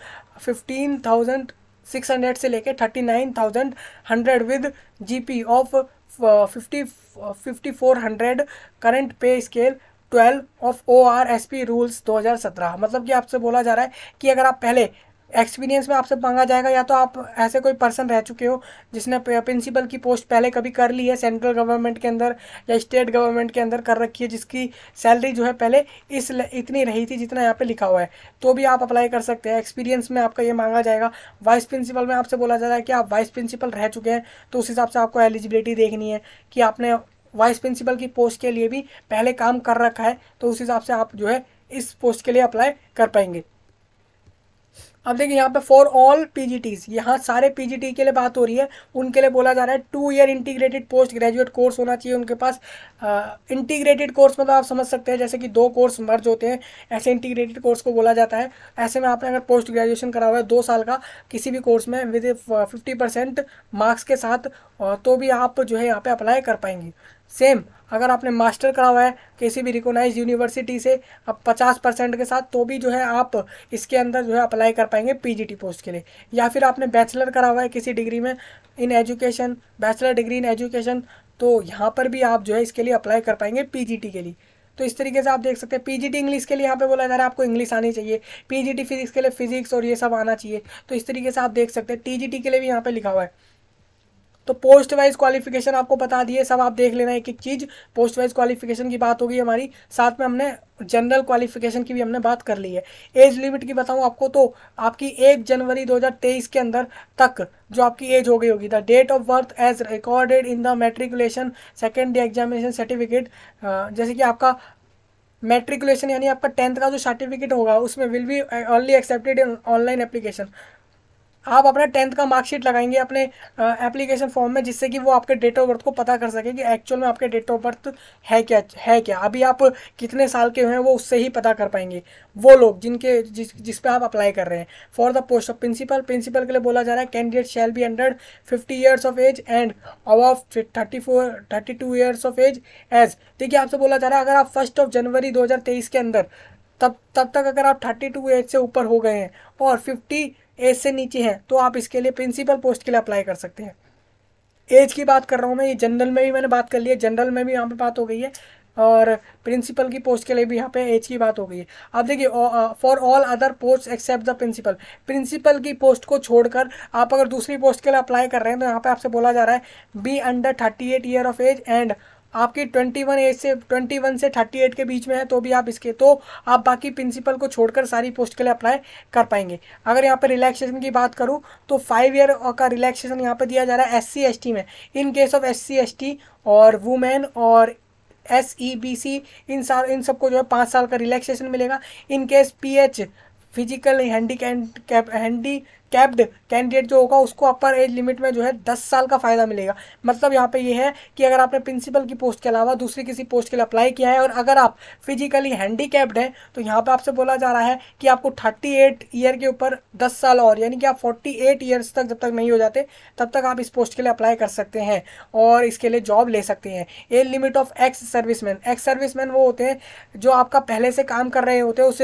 fifteen thousand six hundred से लेकर thirty nine thousand hundred with G P of fifty fifty four hundred current pay scale twelve of O R S P rules दो हज़ार सत्रह मतलब कि आपसे बोला जा रहा है कि अगर आप पहले एक्सपीरियंस में आपसे मांगा जाएगा या तो आप ऐसे कोई पर्सन रह चुके हो जिसने प्रिंसिपल की पोस्ट पहले कभी कर ली है सेंट्रल गवर्नमेंट के अंदर या स्टेट गवर्नमेंट के अंदर कर रखी है जिसकी सैलरी जो है पहले इस इतनी रही थी जितना यहाँ पे लिखा हुआ है तो भी आप अप्लाई कर सकते हैं एक्सपीरियंस में आपका ये मांगा जाएगा वाइस प्रिंसिपल में आपसे बोला जा रहा है कि आप वाइस प्रिंसिपल रह चुके हैं तो उस हिसाब से आपको एलिजिबिलिटी देखनी है कि आपने वाइस प्रिंसिपल की पोस्ट के लिए भी पहले काम कर रखा है तो उस हिसाब से आप जो है इस पोस्ट के लिए अप्लाई कर पाएंगे अब देखिए यहाँ पे फॉर ऑल पीजीटीज यहाँ सारे पीजीटी के लिए बात हो रही है उनके लिए बोला जा रहा है two year integrated post graduate course होना चाहिए उनके पास इंटीग्रेटेड कोर्स मतलब आप समझ सकते हैं जैसे कि दो कोर्स मर्ज होते हैं ऐसे इंटीग्रेटेड कोर्स को बोला जाता है ऐसे में आपने अगर पोस्ट ग्रेजुएशन करा हुआ है दो साल का किसी भी कोर्स में विद फिफ्टी मार्क्स के साथ तो भी आप जो है यहाँ पर अप्लाई कर पाएंगे सेम अगर आपने मास्टर करा हुआ है किसी भी रिकोनाइज यूनिवर्सिटी से अब पचास परसेंट के साथ तो भी जो है आप इसके अंदर जो है अप्लाई कर पाएंगे पीजीटी पोस्ट के लिए या फिर आपने बैचलर करा हुआ है किसी डिग्री में in education bachelor degree in education तो यहाँ पर भी आप जो है इसके लिए अप्लाई कर पाएंगे पी के लिए तो इस तरीके से आप देख सकते हैं पीजीटी इंग्लिश के लिए यहाँ पे बोला जा रहा है आपको इंग्लिश आनी चाहिए पीजीटी फिजिक्स के लिए फिजिक्स और ये सब आना चाहिए तो इस तरीके से आप देख सकते हैं टीजीटी के लिए भी यहाँ पे लिखा हुआ है तो पोस्ट वाइज क्वालिफिकेशन आपको बता दिए सब आप देख लेना एक एक चीज़ पोस्ट वाइज क्वालिफिकेशन की बात होगी हमारी साथ में हमने जनरल क्वालिफिकेशन की भी हमने बात कर ली है एज लिमिट की बताऊं आपको तो आपकी एक जनवरी 2023 के अंदर तक जो आपकी एज हो गई होगी the date of birth age recorded in the matriculation second examination certificate जैसे कि आपका मेट्रिकुलेशन यानी आपका टेंथ का जो सर्टिफिकेट होगा उसमें will be only accepted in online application आप अपना टेंथ का मार्कशीट लगाएंगे अपने एप्लीकेशन फॉर्म में जिससे कि वो आपके डेट ऑफ बर्थ को पता कर सके कि एक्चुअल में आपके डेट ऑफ बर्थ है क्या है क्या अभी आप कितने साल के हुए हैं वो उससे ही पता कर पाएंगे वो लोग जिनके जिस जिस पे आप अप्लाई कर रहे हैं for the post of principal principal के लिए बोला जा रहा है candidate shall be under fifty years of age and of thirty four thirty two years of age age देखिए आपसे बोला जा रहा है अगर आप फर्स्ट ऑफ जनवरी तेईस के अंदर तब तब तक अगर आप थर्टी टू एज से ऊपर हो गए हैं और फिफ्टी एज से नीचे है तो आप इसके लिए प्रिंसिपल पोस्ट के लिए अप्लाई कर सकते हैं एज की बात कर रहा हूँ मैं ये जनरल में भी मैंने बात कर ली है जनरल में भी यहाँ पे बात हो गई है और प्रिंसिपल की पोस्ट के लिए भी यहाँ पे एज की बात हो गई है अब देखिए for all other post except the principal principal की पोस्ट को छोड़कर आप अगर दूसरी पोस्ट के लिए अप्लाई कर रहे हैं तो यहाँ पे आपसे बोला जा रहा है be under thirty eight year of age and आपकी 21 एज से 21 से 38 के बीच में है तो भी आप इसके तो आप बाकी प्रिंसिपल को छोड़कर सारी पोस्ट के लिए अप्लाई कर पाएंगे अगर यहाँ पर रिलैक्सेशन की बात करूँ तो फाइव ईयर का रिलैक्सेशन यहाँ पर दिया जा रहा है एस सी में in case of S C और वुमेन और एस ई बी सी इन सार इन सबको जो है पाँच साल का रिलैक्सेशन मिलेगा in case P H physical handicapped handicapped candidate जो होगा उसको अपर एज लिमिट में जो है दस साल का फ़ायदा मिलेगा मतलब यहाँ पे ये यह है कि अगर आपने प्रिंसिपल की पोस्ट के अलावा दूसरी किसी पोस्ट के लिए अप्लाई किया है और अगर आप फिजिकली कैप्ड हैं तो यहाँ पर आपसे बोला जा रहा है कि आपको थर्टी एट ईयर के ऊपर दस साल और यानी कि आप फोर्टी एट ईयर्स तक जब तक नहीं हो जाते तब तक आप इस पोस्ट के लिए अप्लाई कर सकते हैं और इसके लिए जॉब ले सकते हैं age limit of ex man ex man वो होते हैं जो आपका पहले से काम कर रहे होते हैं उस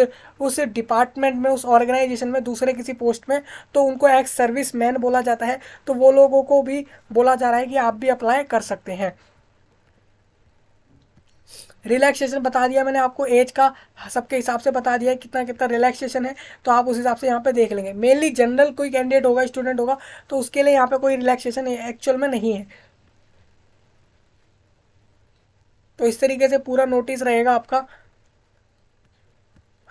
उस डिपार्टमेंट में उस ऑर्गेनाइजेशन में दूसरे किसी पोस्ट में तो उनको एक्स सर्विस मैन बोला जाता है तो वो लोगों को भी बोला जा रहा है कि आप भी अप्लाई कर सकते हैं रिलैक्सेशन बता दिया मैंने आपको एज का सबके हिसाब से बता दिया कितना कितना रिलैक्सेशन है तो आप उस हिसाब से यहाँ पे देख लेंगे मेनली जनरल कोई कैंडिडेट होगा स्टूडेंट होगा तो उसके लिए यहाँ पे कोई रिलैक्सेशन एक्चुअल में नहीं है तो इस तरीके से पूरा नोटिस रहेगा आपका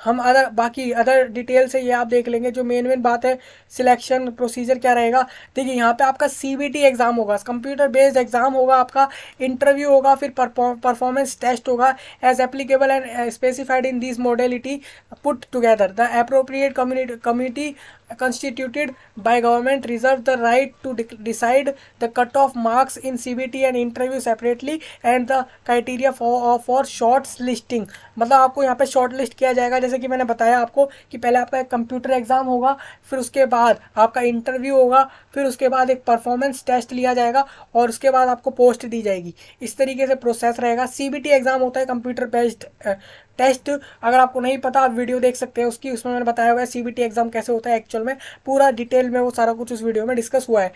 हम अदर बाकी अदर डिटेल से ये आप देख लेंगे जो मेन मेन बात है सिलेक्शन प्रोसीजर क्या रहेगा देखिए यहाँ पे आपका सीबीटी एग्ज़ाम होगा कंप्यूटर बेस्ड एग्ज़ाम होगा आपका इंटरव्यू होगा फिर परफॉर्मेंस टेस्ट होगा as applicable and specified in this modality put together the appropriate community constituted by government reserve the right to de decide the cut-off marks in CBT and interview separately and the criteria for uh, for shorts listing मतलब आपको यहाँ पे short list किया जाएगा जैसे कि मैंने बताया आपको कि पहले आपका एक कंप्यूटर एग्ज़ाम होगा फिर उसके बाद आपका इंटरव्यू होगा फिर उसके बाद एक परफॉर्मेंस टेस्ट लिया जाएगा और उसके बाद आपको पोस्ट दी जाएगी इस तरीके से प्रोसेस रहेगा सी एग्ज़ाम होता है कंप्यूटर बेस्ड टेस्ट अगर आपको नहीं पता आप वीडियो देख सकते हैं उसकी उसमें मैंने बताया हुआ है सी एग्ज़ाम कैसे होता है एक्चुअल में पूरा डिटेल में वो सारा कुछ उस वीडियो में डिस्कस हुआ है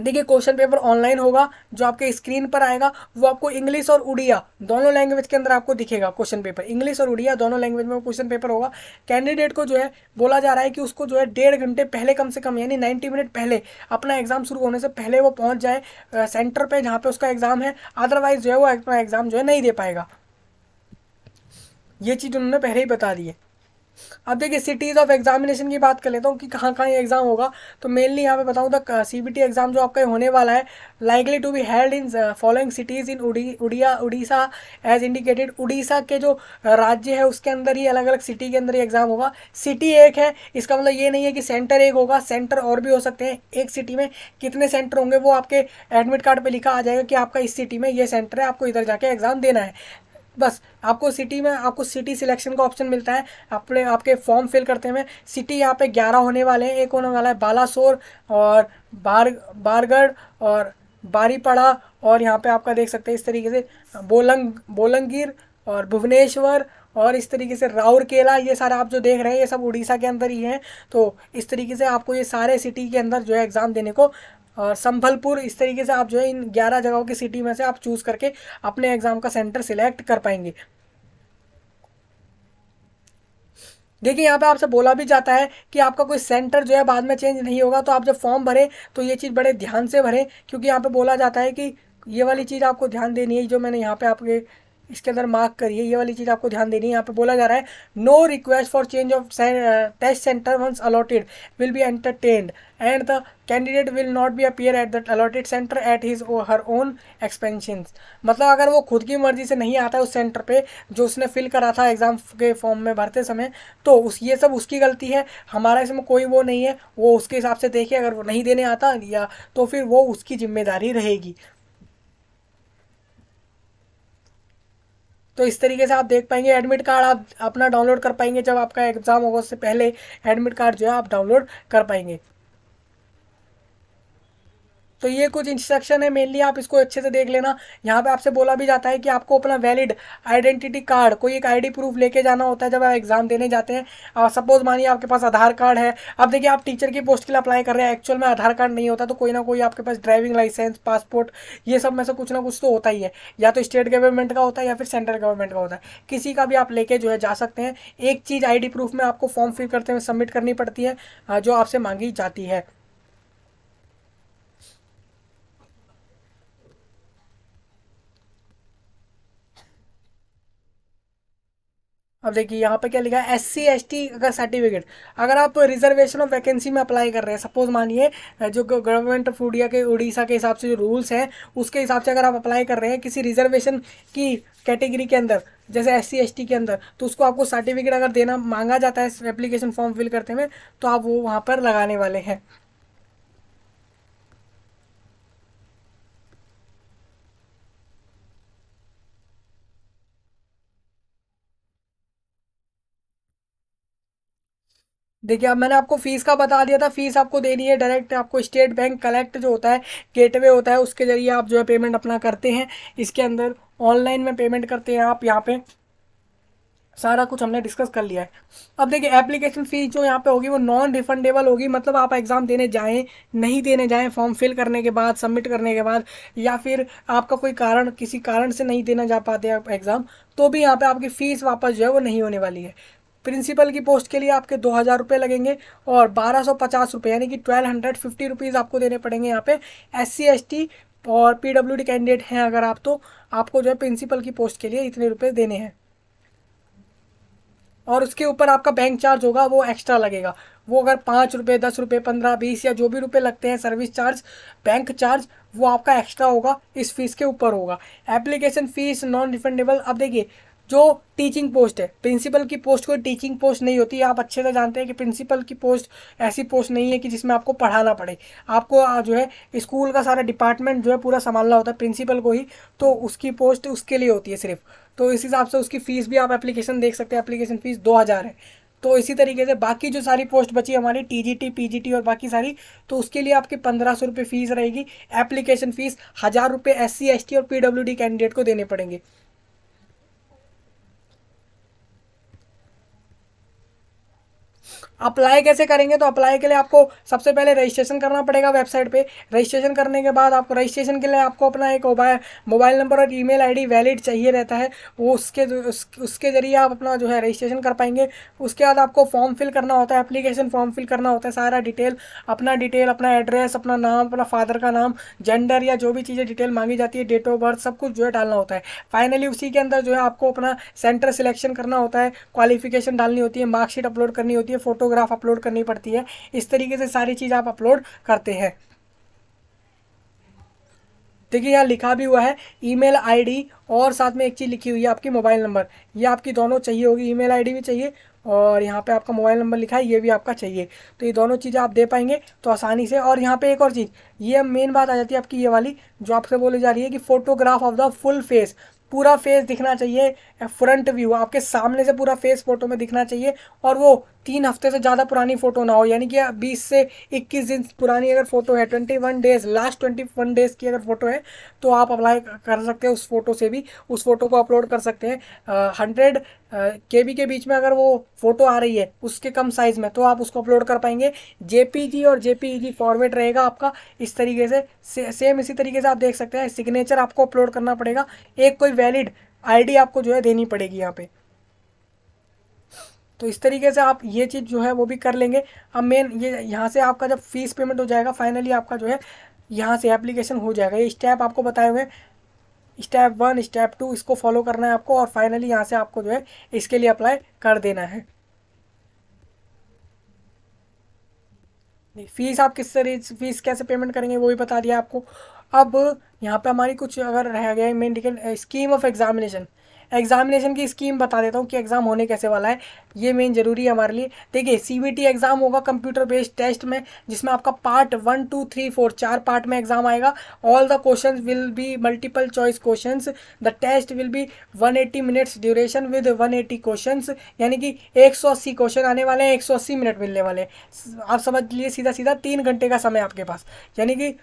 देखिए क्वेश्चन पेपर ऑनलाइन होगा जो आपके स्क्रीन पर आएगा वो आपको इंग्लिश और उड़िया दोनों लैंग्वेज के अंदर आपको दिखेगा क्वेश्चन पेपर इंग्लिश और उड़िया दोनों लैंग्वेज में क्वेश्चन पेपर होगा कैंडिडेट को जो है बोला जा रहा है कि उसको जो है डेढ़ घंटे पहले कम से कम यानी नाइन्टी मिनट पहले अपना एग्जाम शुरू होने से पहले वो पहुँच जाए सेंटर पर जहाँ पर उसका एग्जाम है अदरवाइज जो है वो अपना एग्जाम जो है नहीं दे पाएगा ये चीज़ उन्होंने पहले ही बता दी है अब देखिए सिटीज़ ऑफ एग्जामिनेशन की बात कर लेता हूँ कि कहाँ कहाँ ये एग्ज़ाम होगा तो मेनली यहाँ पे बताऊँ तो सी बी टी एग्ज़ाम जो आपका होने वाला है likely to be held in following cities in Odia Orissa as indicated Orissa के जो uh, राज्य है उसके अंदर ही अलग अलग सिटी के अंदर ही एग्ज़ाम होगा सिटी एक है इसका मतलब ये नहीं है कि सेंटर एक होगा सेंटर और भी हो सकते हैं एक सिटी में कितने सेंटर होंगे वो आपके एडमिट कार्ड पर लिखा आ जाएगा कि आपका इस सिटी में ये सेंटर है आपको इधर जाके एग्ज़ाम देना है बस आपको सिटी में आपको सिटी सिलेक्शन का ऑप्शन मिलता है अपने आपके फॉर्म फिल करते हुए सिटी यहाँ पे ग्यारह होने वाले हैं एक होने वाला है बालासोर और बार बारगढ़ और बारीपड़ा और यहाँ पे आपका देख सकते हैं इस तरीके से बोलंग बोलंगीर और भुवनेश्वर और इस तरीके से राउरकेला ये सारा आप जो देख रहे हैं ये सब उड़ीसा के अंदर ही हैं तो इस तरीके से आपको ये सारे सिटी के अंदर जो है एग्ज़ाम देने को और संभलपुर इस तरीके से आप जो है इन ग्यारह जगहों की सिटी में से आप चूज़ करके अपने एग्ज़ाम का सेंटर सिलेक्ट कर पाएंगे देखिए यहाँ पे आपसे बोला भी जाता है कि आपका कोई सेंटर जो है बाद में चेंज नहीं होगा तो आप जब फॉर्म भरें तो ये चीज़ बड़े ध्यान से भरें क्योंकि यहाँ पे बोला जाता है कि ये वाली चीज़ आपको ध्यान देनी है जो मैंने यहाँ पे आपके इसके अंदर मार्क करिए ये वाली चीज़ आपको ध्यान देनी है यहाँ पे बोला जा रहा है no request for change of test centre once allotted will be entertained and the candidate will not be appear at the allotted centre at his her own expansion मतलब अगर वो खुद की मर्जी से नहीं आता उस सेंटर पे जो उसने फिल करा था एग्ज़ाम के फॉर्म में भरते समय तो उस ये सब उसकी गलती है हमारा इसमें कोई वो नहीं है वो उसके हिसाब से देखे अगर वो नहीं देने आता या तो फिर वो उसकी जिम्मेदारी रहेगी तो इस तरीके से आप देख पाएंगे एडमिट कार्ड आप अपना डाउनलोड कर पाएंगे जब आपका एग्ज़ाम होगा उससे पहले एडमिट कार्ड जो है आप डाउनलोड कर पाएंगे तो ये कुछ इंस्ट्रक्शन है मेनली आप इसको अच्छे से देख लेना यहाँ पे आपसे बोला भी जाता है कि आपको अपना वैलिड आइडेंटिटी कार्ड कोई एक आईडी प्रूफ लेके जाना होता है जब आप एग्ज़ाम देने जाते हैं सपोज मानिए आपके पास आधार कार्ड है अब देखिए आप टीचर की पोस्ट के लिए अप्लाई कर रहे हैं एक्चुअल में आधार कार्ड नहीं होता तो कोई ना कोई आपके पास ड्राइविंग लाइसेंस पासपोर्ट ये सब में से कुछ ना कुछ तो होता ही है या तो स्टेट गवर्नमेंट का होता है या फिर सेंट्रल गवर्नमेंट का होता है किसी का भी आप लेके जो है जा सकते हैं एक चीज़ आई प्रूफ में आपको फॉर्म फिल करते हुए सबमिट करनी पड़ती है जो आपसे मांगी जाती है अब देखिए यहाँ पे क्या लिखा है एस सी एस टी का सर्टिफिकेट अगर आप रिजर्वेशन ऑफ वैकेंसी में अप्लाई कर रहे हैं सपोज मानिए जो गवर्नमेंट ऑफ इंडिया के उड़ीसा के हिसाब से जो रूल्स हैं उसके हिसाब से अगर आप अप्लाई कर रहे हैं किसी रिजर्वेशन की कैटेगरी के अंदर जैसे एस सी के अंदर तो उसको आपको सर्टिफिकेट अगर देना मांगा जाता है एप्लीकेशन फॉर्म फिल करते में तो आप वो वहाँ पर लगाने वाले हैं देखिए अब मैंने आपको फीस का बता दिया था फीस आपको देनी है डायरेक्ट आपको स्टेट बैंक कलेक्ट जो होता है गेटवे होता है उसके जरिए आप जो है पेमेंट अपना करते हैं इसके अंदर ऑनलाइन में पेमेंट करते हैं आप यहाँ पे सारा कुछ हमने डिस्कस कर लिया है अब देखिए एप्लीकेशन फ़ीस जो यहाँ पे होगी वो नॉन रिफंडेबल होगी मतलब आप एग्ज़ाम देने जाएं नहीं देने जाएं फॉर्म फिल करने के बाद सबमिट करने के बाद या फिर आपका कोई कारण किसी कारण से नहीं देना जा पाते आप एग्ज़ाम तो भी यहाँ पे आपकी फ़ीस वापस जो है वो नहीं होने वाली है प्रिंसिपल की पोस्ट के लिए आपके दो हज़ार रुपये लगेंगे और बारह सौ पचास रुपये यानी कि ट्वेल्व हंड्रेड फिफ्टी रुपीज़ आपको देने पड़ेंगे यहाँ पे एस सी एस टी और पी डब्ल्यू डी कैंडिडेट हैं अगर आप तो आपको जो है प्रिंसिपल की पोस्ट के लिए इतने रुपये देने हैं और उसके ऊपर आपका बैंक चार्ज होगा वो एक्स्ट्रा लगेगा वो अगर पाँच रुपये दस रुपये पंद्रह बीस या जो भी रुपये लगते हैं सर्विस चार्ज बैंक चार्ज वो आपका एक्स्ट्रा होगा इस फीस के ऊपर होगा एप्लीकेशन फीस नॉन रिफंडेबल अब देखिए जो टीचिंग पोस्ट है प्रिंसिपल की पोस्ट कोई टीचिंग पोस्ट नहीं होती आप अच्छे से जानते हैं कि प्रिंसिपल की पोस्ट ऐसी पोस्ट नहीं है कि जिसमें आपको पढ़ाना पड़े आपको जो है स्कूल का सारा डिपार्टमेंट जो है पूरा संभालना होता है प्रिंसिपल को ही तो उसकी पोस्ट उसके लिए होती है सिर्फ तो इस हिसाब से उसकी फ़ीस भी आप एप्लीकेशन देख सकते हैं एप्लीकेशन फ़ीस दो हज़ार है तो इसी तरीके से बाकी जो सारी पोस्ट बची हमारी टी जी टी और बाकी सारी तो उसके लिए आपके पंद्रह सौ रुपये फ़ीस रहेगी एप्लीकेशन फ़ीस हज़ार रुपये एस सी और डी कैंडिडेट को देने पड़ेंगे अप्लाई कैसे करेंगे तो अप्लाई के लिए आपको सबसे पहले रजिस्ट्रेशन करना पड़ेगा वेबसाइट पे रजिस्ट्रेशन करने के बाद आपको रजिस्ट्रेशन के लिए आपको अपना एक मोबाइल नंबर और ईमेल आईडी वैलिड चाहिए रहता है वो उसके उस, उसके ज़रिए आप अपना जो है रजिस्ट्रेशन कर पाएंगे उसके बाद आपको फॉर्म फिल करना होता है अप्लीकेशन फॉर्म फिल करना होता है सारा डिटेल अपना डिटेल अपना एड्रेस अपना नाम अपना फादर का नाम जेंडर या जो भी चीज़ें डिटेल मांगी जाती है डेट ऑफ बर्थ सब कुछ जो है डालना होता है फाइनली उसी के अंदर जो है आपको अपना सेंटर सिलेक्शन करना होता है क्वालिफिकेशन डालनी होती है मार्कशीट अपलोड करनी होती है फोटो फोटोग्राफ अपलोड करनी पड़ती है इस तरीके से सारी चीज़ आप अपलोड करते हैं देखिए यहाँ लिखा भी हुआ है ईमेल आईडी और साथ में एक चीज़ लिखी हुई है आपकी मोबाइल नंबर ये आपकी दोनों चाहिए होगी ईमेल आईडी भी चाहिए और यहाँ पे आपका मोबाइल नंबर लिखा है ये भी आपका चाहिए तो ये दोनों चीज़ें आप दे पाएंगे तो आसानी से और यहाँ पे एक और चीज़ ये मेन बात आ जाती है आपकी ये वाली जो आपसे बोली जा रही है कि photograph of the full face पूरा फेस दिखना चाहिए फ्रंट व्यू आपके सामने से पूरा फेस फोटो में दिखना चाहिए और वो तीन हफ्ते से ज़्यादा पुरानी फ़ोटो ना हो यानी कि बीस से इक्कीस दिन पुरानी अगर फ़ोटो है twenty one days last twenty one days की अगर फ़ोटो है तो आप अप्लाई कर सकते हैं उस फ़ोटो से भी उस फ़ोटो को अपलोड कर सकते हैं हंड्रेड के बी के बीच में अगर वो फ़ोटो आ रही है उसके कम साइज़ में तो आप उसको अपलोड कर पाएंगे जे और जे फॉर्मेट रहेगा आपका इस तरीके से, से सेम इसी तरीके से आप देख सकते हैं सिग्नेचर आपको अपलोड करना पड़ेगा एक कोई वैलिड आईडी आपको जो है देनी पड़ेगी यहाँ पे तो इस तरीके से आप ये चीज़ जो है वो भी कर लेंगे अब मेन ये यहाँ से आपका जब फीस पेमेंट हो जाएगा फाइनली आपका जो है यहाँ से एप्लीकेशन हो जाएगा ये स्टेप आपको बताए हुए स्टेप वन स्टेप टू इसको फॉलो करना है आपको और फाइनली यहाँ से आपको जो है इसके लिए अप्लाई कर देना है फीस आप किस तरह फीस कैसे पेमेंट करेंगे वो भी बता दिया आपको अब यहाँ पे हमारी कुछ अगर रह गए main scheme of examination examination की स्कीम बता देता हूँ कि एग्ज़ाम होने कैसे वाला है ये मेन ज़रूरी है हमारे लिए देखिए सी एग्ज़ाम होगा कंप्यूटर बेस्ड टेस्ट में जिसमें आपका part one two three four चार पार्ट में एग्ज़ाम आएगा all the question will be multiple choice question the test will be one eighty minutes duration with one eighty question यानी कि एक सौ अस्सी क्वेश्चन आने वाले हैं एक सौ अस्सी मिनट मिलने वाले हैं आप समझ लीजिए सीधा सीधा तीन घंटे का समय आपके पास यानी कि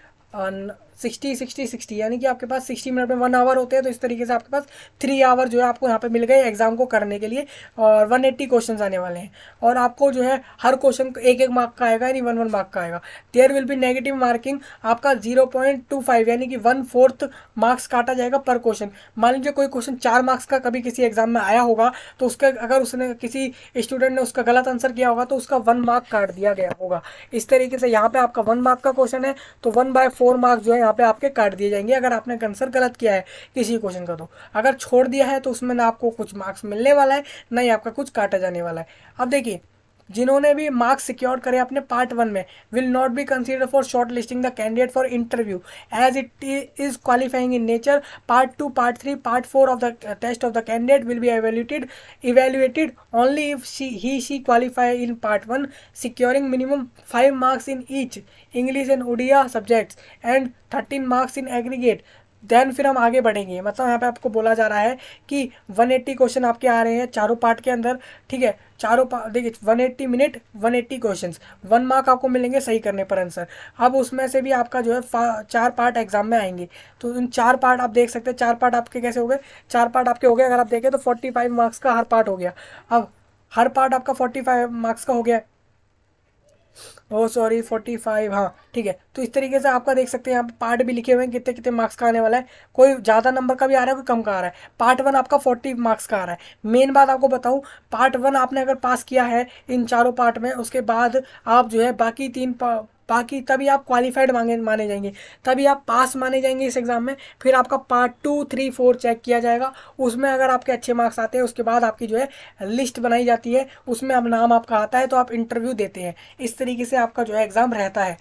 सिक्सटी सिक्सटी सिक्सटी यानी कि आपके पास सिक्सटी मिनट में वन आवर होते हैं तो इस तरीके से आपके पास थ्री आवर जो है आपको यहाँ पे मिल गए एग्जाम को करने के लिए और वन एट्टी क्वेश्चन आने वाले हैं और आपको जो है हर क्वेश्चन एक एक मार्क का आएगा यानी वन वन मार्क का आएगा there will be negative marking आपका जीरो पॉइंट टू फाइव यानी कि वन फोर्थ मार्क्स काटा जाएगा पर क्वेश्चन मान लीजिए कोई क्वेश्चन चार मार्क्स का कभी किसी एग्जाम में आया होगा तो उसका अगर उसने किसी स्टूडेंट ने उसका गलत आंसर किया होगा तो उसका वन मार्क काट दिया गया होगा इस तरीके से यहाँ पर आपका वन मार्क का क्वेश्चन है तो वन बाय फोर मार्क्स जो है यहाँ पे आपके काट दिए जाएंगे अगर आपने आंसर गलत किया है किसी क्वेश्चन का तो अगर छोड़ दिया है तो उसमें ना आपको कुछ मार्क्स मिलने वाला है ना ही आपका कुछ काटा जाने वाला है अब देखिए जिन्होंने भी मार्क्स सिक्योर करे अपने पार्ट वन में will not be consider for short listing the candidate for interview as it is qualifying in nature part two part three part four of the test of the candidate will be evaluated evaluated only if she he she qualify in part one securing minimum five marks in each English and Odia subjects and thirteen marks in aggregate then फिर हम आगे बढ़ेंगे मतलब यहाँ पे आपको बोला जा रहा है कि 180 क्वेश्चन आपके आ रहे हैं चारों पार्ट के अंदर ठीक है चारों पार्ट देखिए 180 मिनट 180 क्वेश्चंस वन मार्क आपको मिलेंगे सही करने पर आंसर अब उसमें से भी आपका जो है चार पार्ट एग्जाम में आएंगे तो उन चार पार्ट आप देख सकते हैं चार पार्ट आपके कैसे हो गए चार पार्ट आपके हो गए अगर आप देखें तो फोर्टी मार्क्स का हर पार्ट हो गया अब हर पार्ट आपका फोर्टी मार्क्स का हो गया ओ सॉरी फोर्टी फाइव हाँ ठीक है तो इस तरीके से आपका देख सकते हैं यहाँ पे पार्ट भी लिखे हुए हैं कितने कितने मार्क्स का आने वाला है कोई ज़्यादा नंबर का भी आ रहा है कोई कम का आ रहा है पार्ट वन आपका फोर्टी मार्क्स का आ रहा है मेन बात आपको बताऊँ पार्ट वन आपने अगर पास किया है इन चारों पार्ट में उसके बाद आप जो है बाकी तीन बाकी तभी आप क्वालिफाइड मांगे माने जाएंगे तभी आप पास माने जाएंगे इस एग्ज़ाम में फिर आपका part two three four check किया जाएगा उसमें अगर आपके अच्छे मार्क्स आते हैं उसके बाद आपकी जो है लिस्ट बनाई जाती है उसमें अब नाम आपका आता है तो आप इंटरव्यू देते हैं इस तरीके से आपका जो है एग्ज़ाम रहता है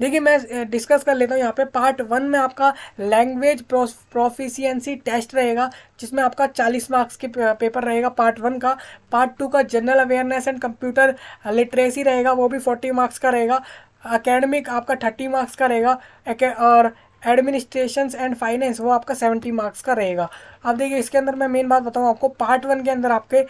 देखिए मैं डिस्कस कर लेता हूँ यहाँ पे पार्ट वन में आपका लैंग्वेज प्रोफिशियंसी टेस्ट रहेगा जिसमें आपका 40 मार्क्स के पेपर रहेगा पार्ट वन का पार्ट टू का general awareness and computer literacy रहेगा वो भी 40 मार्क्स का रहेगा अकेडमिक आपका 30 मार्क्स का रहेगा और एडमिनिस्ट्रेशन एंड फाइनेंस वो आपका सेवेंटी मार्क्स का रहेगा अब देखिए इसके अंदर मैं मेन बात बताऊँ आपको पार्ट वन के अंदर आपके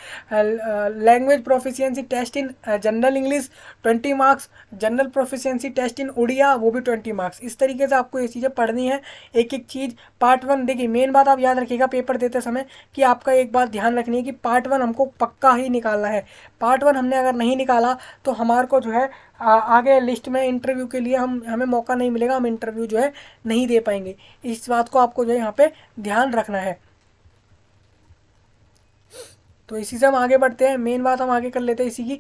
language proficiency test in general English twenty marks general proficiency test in Odia वो भी ट्वेंटी मार्क्स इस तरीके से आपको ये चीज़ें पढ़नी है एक एक चीज़ पार्ट वन देखिए मेन बात आप याद रखिएगा पेपर देते समय कि आपका एक बात ध्यान रखनी है कि पार्ट वन हमको पक्का ही निकालना है पार्ट वन हमने अगर नहीं निकाला तो हमारे को जो है आ, आगे लिस्ट में इंटरव्यू के लिए हम हमें मौका नहीं मिलेगा हम इंटरव्यू जो है नहीं दे पाएंगे इस बात को आपको जो है यहाँ पे ध्यान रखना है तो इसी से हम आगे बढ़ते हैं मेन बात हम आगे कर लेते हैं इसी की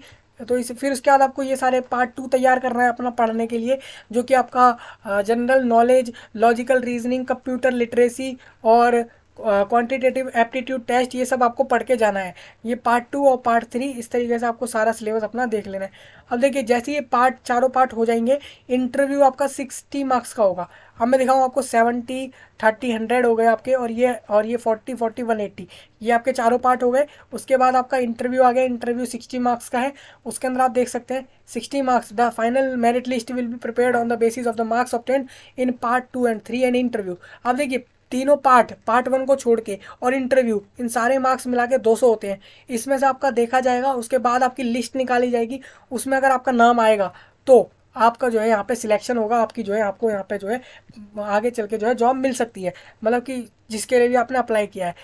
तो इस फिर उसके बाद आपको ये सारे पार्ट टू तैयार करना है अपना पढ़ने के लिए जो कि आपका general knowledge logical reasoning computer literacy और क्वांटिटेटिव एप्टीट्यूड टेस्ट ये सब आपको पढ़ के जाना है ये पार्ट टू और पार्ट थ्री इस तरीके से आपको सारा सिलेबस अपना देख लेना है अब देखिए जैसे ये पार्ट चारों पार्ट हो जाएंगे इंटरव्यू आपका सिक्सटी मार्क्स का होगा अब मैं दिखाऊँ आपको सेवेंटी थर्टी हंड्रेड हो गए आपके और ये और ये फोर्टी फोर्टी वन एट्टी ये आपके चारों पार्ट हो गए उसके बाद आपका इंटरव्यू आ गया इंटरव्यू सिक्सटी मार्क्स का है उसके अंदर आप देख सकते हैं sixty marks the final merit list will be prepare on the basis of the marks of in part two and three and interview अब देखिए तीनों पार्ट पार्ट वन को छोड़ के और इंटरव्यू इन सारे मार्क्स मिला के दो होते हैं इसमें से आपका देखा जाएगा उसके बाद आपकी लिस्ट निकाली जाएगी उसमें अगर आपका नाम आएगा तो आपका जो है यहाँ पे सिलेक्शन होगा आपकी जो है आपको यहाँ पे जो है आगे चल के जो है जॉब मिल सकती है मतलब कि जिसके लिए भी आपने अप्लाई किया है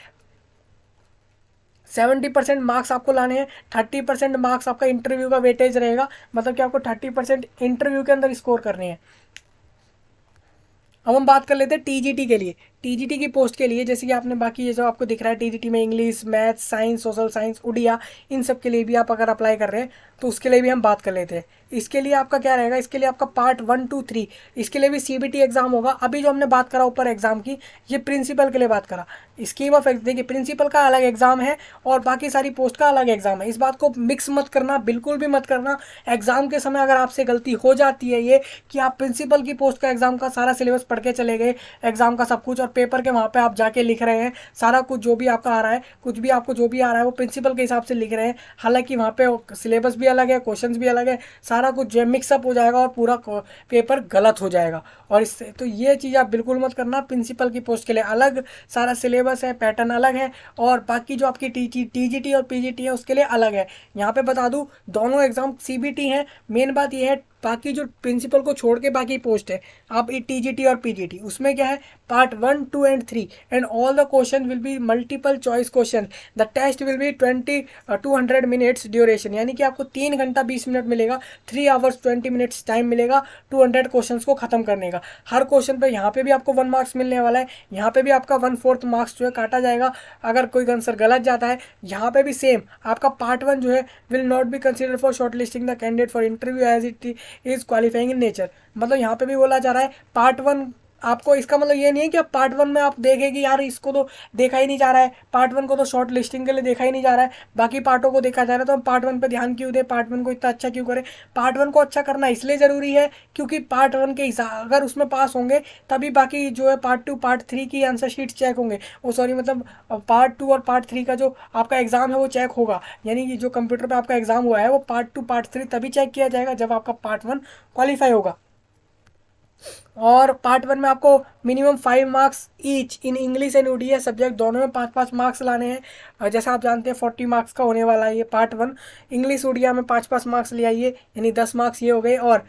सेवेंटी परसेंट मार्क्स आपको लाने हैं थर्टी परसेंट मार्क्स आपका इंटरव्यू का वेटेज रहेगा मतलब कि आपको थर्टी परसेंट इंटरव्यू के अंदर स्कोर करने हैं अब हम बात कर लेते हैं टी के लिए टीजीटी की पोस्ट के लिए जैसे कि आपने बाकी ये जो आपको दिख रहा है टीजीटी में English maths science social science Odia इन सब के लिए भी आप अगर अप्लाई कर रहे हैं तो उसके लिए भी हम बात कर लेते हैं इसके लिए आपका क्या रहेगा इसके लिए आपका पार्ट वन टू थ्री इसके लिए भी सी एग्जाम होगा अभी जो हमने बात करा ऊपर एग्जाम की ये प्रिंसिपल के लिए बात करा स्कीम ऑफ देखिए प्रिंसिपल का अलग एग्जाम है और बाकी सारी पोस्ट का अलग एग्जाम है इस बात को मिक्स मत करना बिल्कुल भी मत करना एग्जाम के समय अगर आपसे गलती हो जाती है ये कि आप प्रिंसिपल की पोस्ट का एग्जाम का सारा सिलेबस पढ़ के चले गए एग्जाम का सब कुछ और पेपर के वहाँ पे आप जाके लिख रहे हैं सारा कुछ जो भी आपका आ रहा है कुछ भी आपको जो भी आ रहा है वो प्रिंसिपल के हिसाब से लिख रहे हैं हालांकि वहाँ पे सिलेबस भी अलग है क्वेश्चन भी अलग है सारा कुछ जो है मिक्सअप हो जाएगा और पूरा पेपर गलत हो जाएगा और इससे तो ये चीज़ आप बिल्कुल मत करना प्रिंसिपल की पोस्ट के लिए अलग सारा सिलेबस है पैटर्न अलग है और बाकी जो आपकी टी टी और पी है उसके लिए अलग है यहाँ पर बता दूँ दोनों एग्ज़ाम सी है मेन बात यह है बाकी जो प्रिंसिपल को छोड़ के बाकी पोस्ट है आप टी और पी उसमें क्या है part one two and three and all the question will be multiple choice question the test will be twenty two hundred minutes duration यानी कि आपको तीन घंटा बीस मिनट मिलेगा three hours twenty minutes time मिलेगा टू हंड्रेड क्वेश्चन को खत्म करने का हर क्वेश्चन पर यहाँ पे भी आपको वन मार्क्स मिलने वाला है यहाँ पे भी आपका वन फोर्थ मार्क्स जो है काटा जाएगा अगर कोई आंसर गलत जाता है यहाँ पे भी सेम आपका पार्ट वन जो है will not be consider for short listing the candidate for interview as it is qualifying in nature मतलब यहाँ पे भी बोला जा रहा है पार्ट वन आपको इसका मतलब ये नहीं है कि आप पार्ट वन में आप देखें कि यार इसको तो देखा ही नहीं जा रहा है पार्ट वन को तो शॉर्ट लिस्टिंग के लिए देखा ही नहीं जा रहा है बाकी पार्टों को देखा जा रहा है तो हम पार्ट वन पर ध्यान क्यों दें पार्ट वन को इतना अच्छा क्यों करें पार्ट वन को अच्छा करना इसलिए ज़रूरी है क्योंकि पार्ट वन के हिसाब अगर उसमें पास होंगे तभी बाकी जो है पार्ट टू पार्ट थ्री की आंसर शीट चेक होंगे वो सॉरी मतलब पार्ट टू और पार्ट थ्री का जो आपका एग्ज़ाम है वो चेक होगा यानी कि जो कंप्यूटर पर आपका एग्ज़ाम हुआ है वो पार्ट टू पार्ट थ्री तभी चेक किया जाएगा जब आपका पार्ट वन क्वालिफाई होगा और पार्ट वन में आपको minimum five marks each in English and Odia subject दोनों में पाँच पाँच मार्क्स लाने हैं और जैसा आप जानते हैं फोर्टी मार्क्स का होने वाला है ये पार्ट वन इंग्लिश उड़िया में पाँच पाँच मार्क्स ले आइए यानी दस मार्क्स ये हो गए और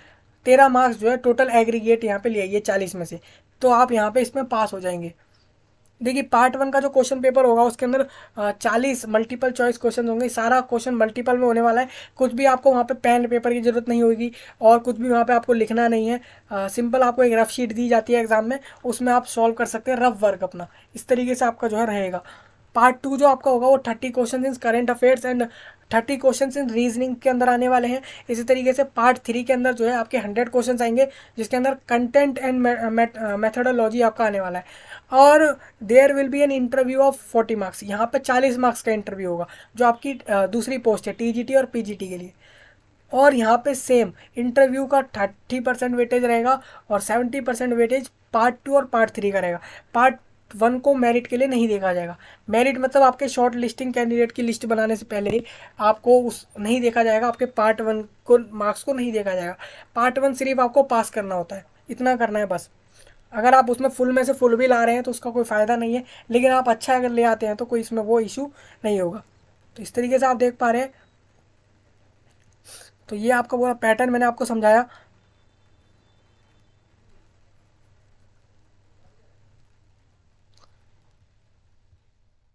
तेरह मार्क्स जो है टोटल एग्रीगेट यहाँ पे ले आइए चालीस में से तो आप यहाँ पर इसमें पास हो जाएंगे देखिए पार्ट वन का जो क्वेश्चन पेपर होगा उसके अंदर चालीस मल्टीपल चॉइस क्वेश्चन होंगे सारा क्वेश्चन मल्टीपल में होने वाला है कुछ भी आपको वहाँ पे पेन पेपर की ज़रूरत नहीं होगी और कुछ भी वहाँ पे आपको लिखना नहीं है आ, सिंपल आपको एक रफ शीट दी जाती है एग्जाम में उसमें आप सॉल्व कर सकते हैं रफ वर्क अपना इस तरीके से आपका जो है रहेगा पार्ट टू जो आपका होगा वो thirty question in current affairs and thirty question in reasoning के अंदर आने वाले हैं इसी तरीके से पार्ट थ्री के अंदर जो है आपके हंड्रेड क्वेश्चन आएंगे जिसके अंदर कंटेंट एंड मेथडोलॉजी आपका आने वाला है और there will be an interview of forty marks यहाँ पर चालीस मार्क्स का इंटरव्यू होगा जो आपकी दूसरी पोस्ट है टी और पी के लिए और यहाँ पे सेम इंटरव्यू का थर्टी परसेंट वेटेज रहेगा और seventy percent weightage part two और पार्ट थ्री का रहेगा पार्ट वन को मेरिट के लिए नहीं देखा जाएगा मेरिट मतलब आपके शॉर्ट लिस्टिंग कैंडिडेट की लिस्ट बनाने से पहले आपको उस नहीं देखा जाएगा आपके पार्ट वन को मार्क्स को नहीं देखा जाएगा पार्ट वन सिर्फ आपको पास करना होता है इतना करना है बस अगर आप उसमें फुल में से फुल भी ला रहे हैं तो उसका कोई फ़ायदा नहीं है लेकिन आप अच्छा अगर ले आते हैं तो कोई इसमें वो इशू नहीं होगा तो इस तरीके से आप देख पा रहे हैं तो ये आपका पूरा पैटर्न मैंने आपको समझाया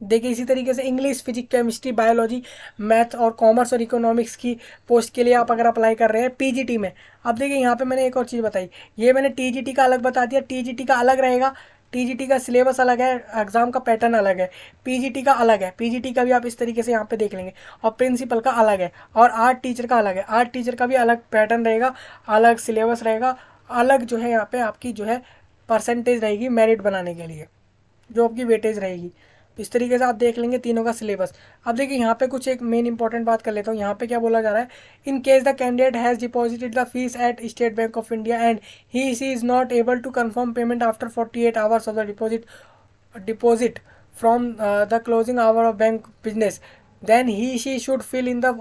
देखिए इसी तरीके से English physics chemistry biology math और कॉमर्स और इकोनॉमिक्स की पोस्ट के लिए आप अगर अप्लाई कर रहे हैं पीजीटी में अब देखिए यहाँ पे मैंने एक और चीज़ बताई ये मैंने टीजीटी का अलग बता दिया टीजीटी का अलग रहेगा टीजीटी का सिलेबस अलग है एग्ज़ाम का पैटर्न अलग है पीजीटी का अलग है पीजीटी का भी आप इस तरीके से यहाँ पे देख लेंगे और प्रिंसिपल का अलग है और आर्ट टीचर का अलग है आर्ट टीचर का भी अलग पैटर्न रहेगा अलग सिलेबस रहेगा अलग जो है यहाँ पे आपकी जो है परसेंटेज रहेगी मेरिट बनाने के लिए जो आपकी वेटेज रहेगी इस तरीके से आप देख लेंगे तीनों का सिलेबस अब देखिए यहाँ पे कुछ एक मेन इंपॉर्टेंट बात कर लेता हूँ यहाँ पे क्या बोला जा रहा है in case the candidate has deposited the fees at State Bank of India and he she is not able to confirm payment after forty eight hours of the deposit deposit from the closing hour of bank business then he she should fill in the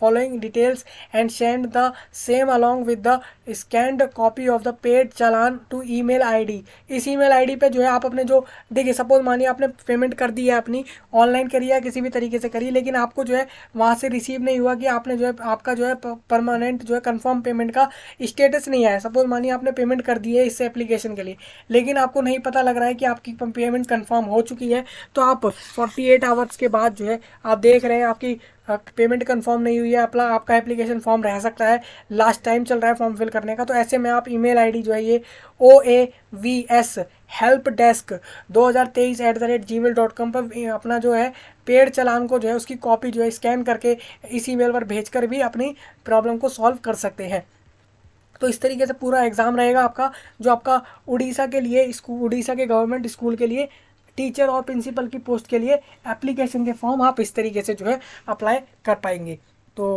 following details and send the same along with the scanned copy of the paid challan to email id इस email id पे जो है आप अपने जो देखिए suppose मानिए आपने पेमेंट कर दी है अपनी ऑनलाइन करी है किसी भी तरीके से करी लेकिन आपको जो है वहाँ से रिसीव नहीं हुआ कि आपने जो है आपका जो है परमानेंट जो है कन्फर्म पेमेंट का स्टेटस नहीं आया सपोज मानिए आपने पेमेंट कर दी है इस एप्लीकेशन के लिए लेकिन आपको नहीं पता लग रहा है कि आपकी पेमेंट कन्फर्म हो चुकी है तो आप फोर्टी एट आवर्स के बाद जो है आप देख रहे हैं आपकी पेमेंट हाँ, कंफर्म नहीं हुई है अपना आपका एप्लीकेशन फॉर्म रह सकता है लास्ट टाइम चल रहा है फॉर्म फिल करने का तो ऐसे में आप ईमेल आईडी जो है ये O A V S help desk दो हज़ार तेईस at the rate gmail dot com पर अपना जो है पेड़ चलान को जो है उसकी कॉपी जो है स्कैन करके इस ईमेल पर भेज भी अपनी प्रॉब्लम को सॉल्व कर सकते हैं तो इस तरीके से पूरा एग्ज़ाम रहेगा आपका जो आपका उड़ीसा के लिए उड़ीसा के गवर्नमेंट स्कूल के लिए टीचर और प्रिंसिपल की पोस्ट के लिए एप्लीकेशन के फॉर्म आप इस तरीके से जो है अप्लाई कर पाएंगे तो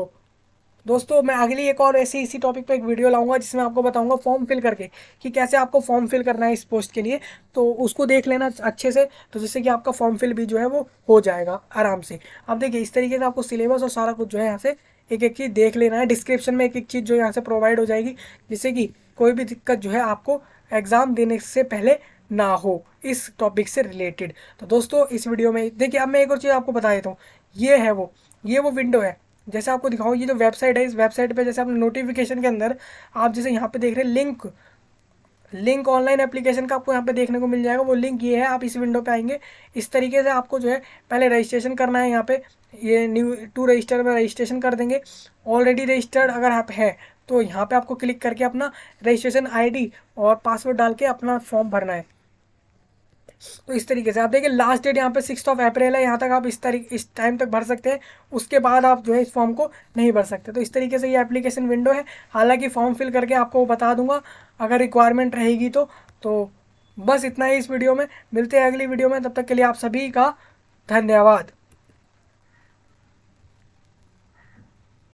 दोस्तों मैं अगली एक और ऐसे इसी टॉपिक पे एक वीडियो लाऊंगा जिसमें आपको बताऊंगा फॉर्म फिल करके कि कैसे आपको फॉर्म फिल करना है इस पोस्ट के लिए तो उसको देख लेना अच्छे से तो जिससे कि आपका फॉर्म फिल भी जो है वो हो जाएगा आराम से अब देखिए इस तरीके से आपको सिलेबस और सारा कुछ जो है यहाँ से एक एक चीज़ देख लेना है डिस्क्रिप्शन में एक एक चीज़ जो यहाँ से प्रोवाइड हो जाएगी जिससे कि कोई भी दिक्कत जो है आपको एग्ज़ाम देने से पहले ना हो इस टॉपिक से रिलेटेड तो दोस्तों इस वीडियो में देखिए अब मैं एक और चीज़ आपको बता देता हूँ ये है वो ये वो विंडो है जैसे आपको दिखाऊँ ये जो वेबसाइट है इस वेबसाइट पे जैसे आप नोटिफिकेशन के अंदर आप जैसे यहाँ पे देख रहे हैं लिंक लिंक ऑनलाइन एप्लीकेशन का आपको यहाँ पे देखने को मिल जाएगा वो लिंक ये है आप इस विंडो पे आएंगे इस तरीके से आपको जो है पहले रजिस्ट्रेशन करना है यहाँ पे ये न्यू टू रजिस्टर में रजिस्ट्रेशन कर देंगे ऑलरेडी रजिस्टर्ड अगर आप है तो यहाँ पे आपको क्लिक करके अपना रजिस्ट्रेशन आईडी और पासवर्ड डाल के अपना फॉर्म भरना है तो इस तरीके से आप देखिए लास्ट डेट यहाँ पे सिक्स ऑफ अप्रैल है यहाँ तक आप इस तरीके इस टाइम तक भर सकते हैं उसके बाद आप जो है इस फॉर्म को नहीं भर सकते तो इस तरीके से ये एप्लीकेशन विंडो है हालांकि फॉर्म फिल करके आपको बता दूंगा अगर रिक्वायरमेंट रहेगी तो तो बस इतना ही इस वीडियो में मिलते हैं अगली वीडियो में तब तक के लिए आप सभी का धन्यवाद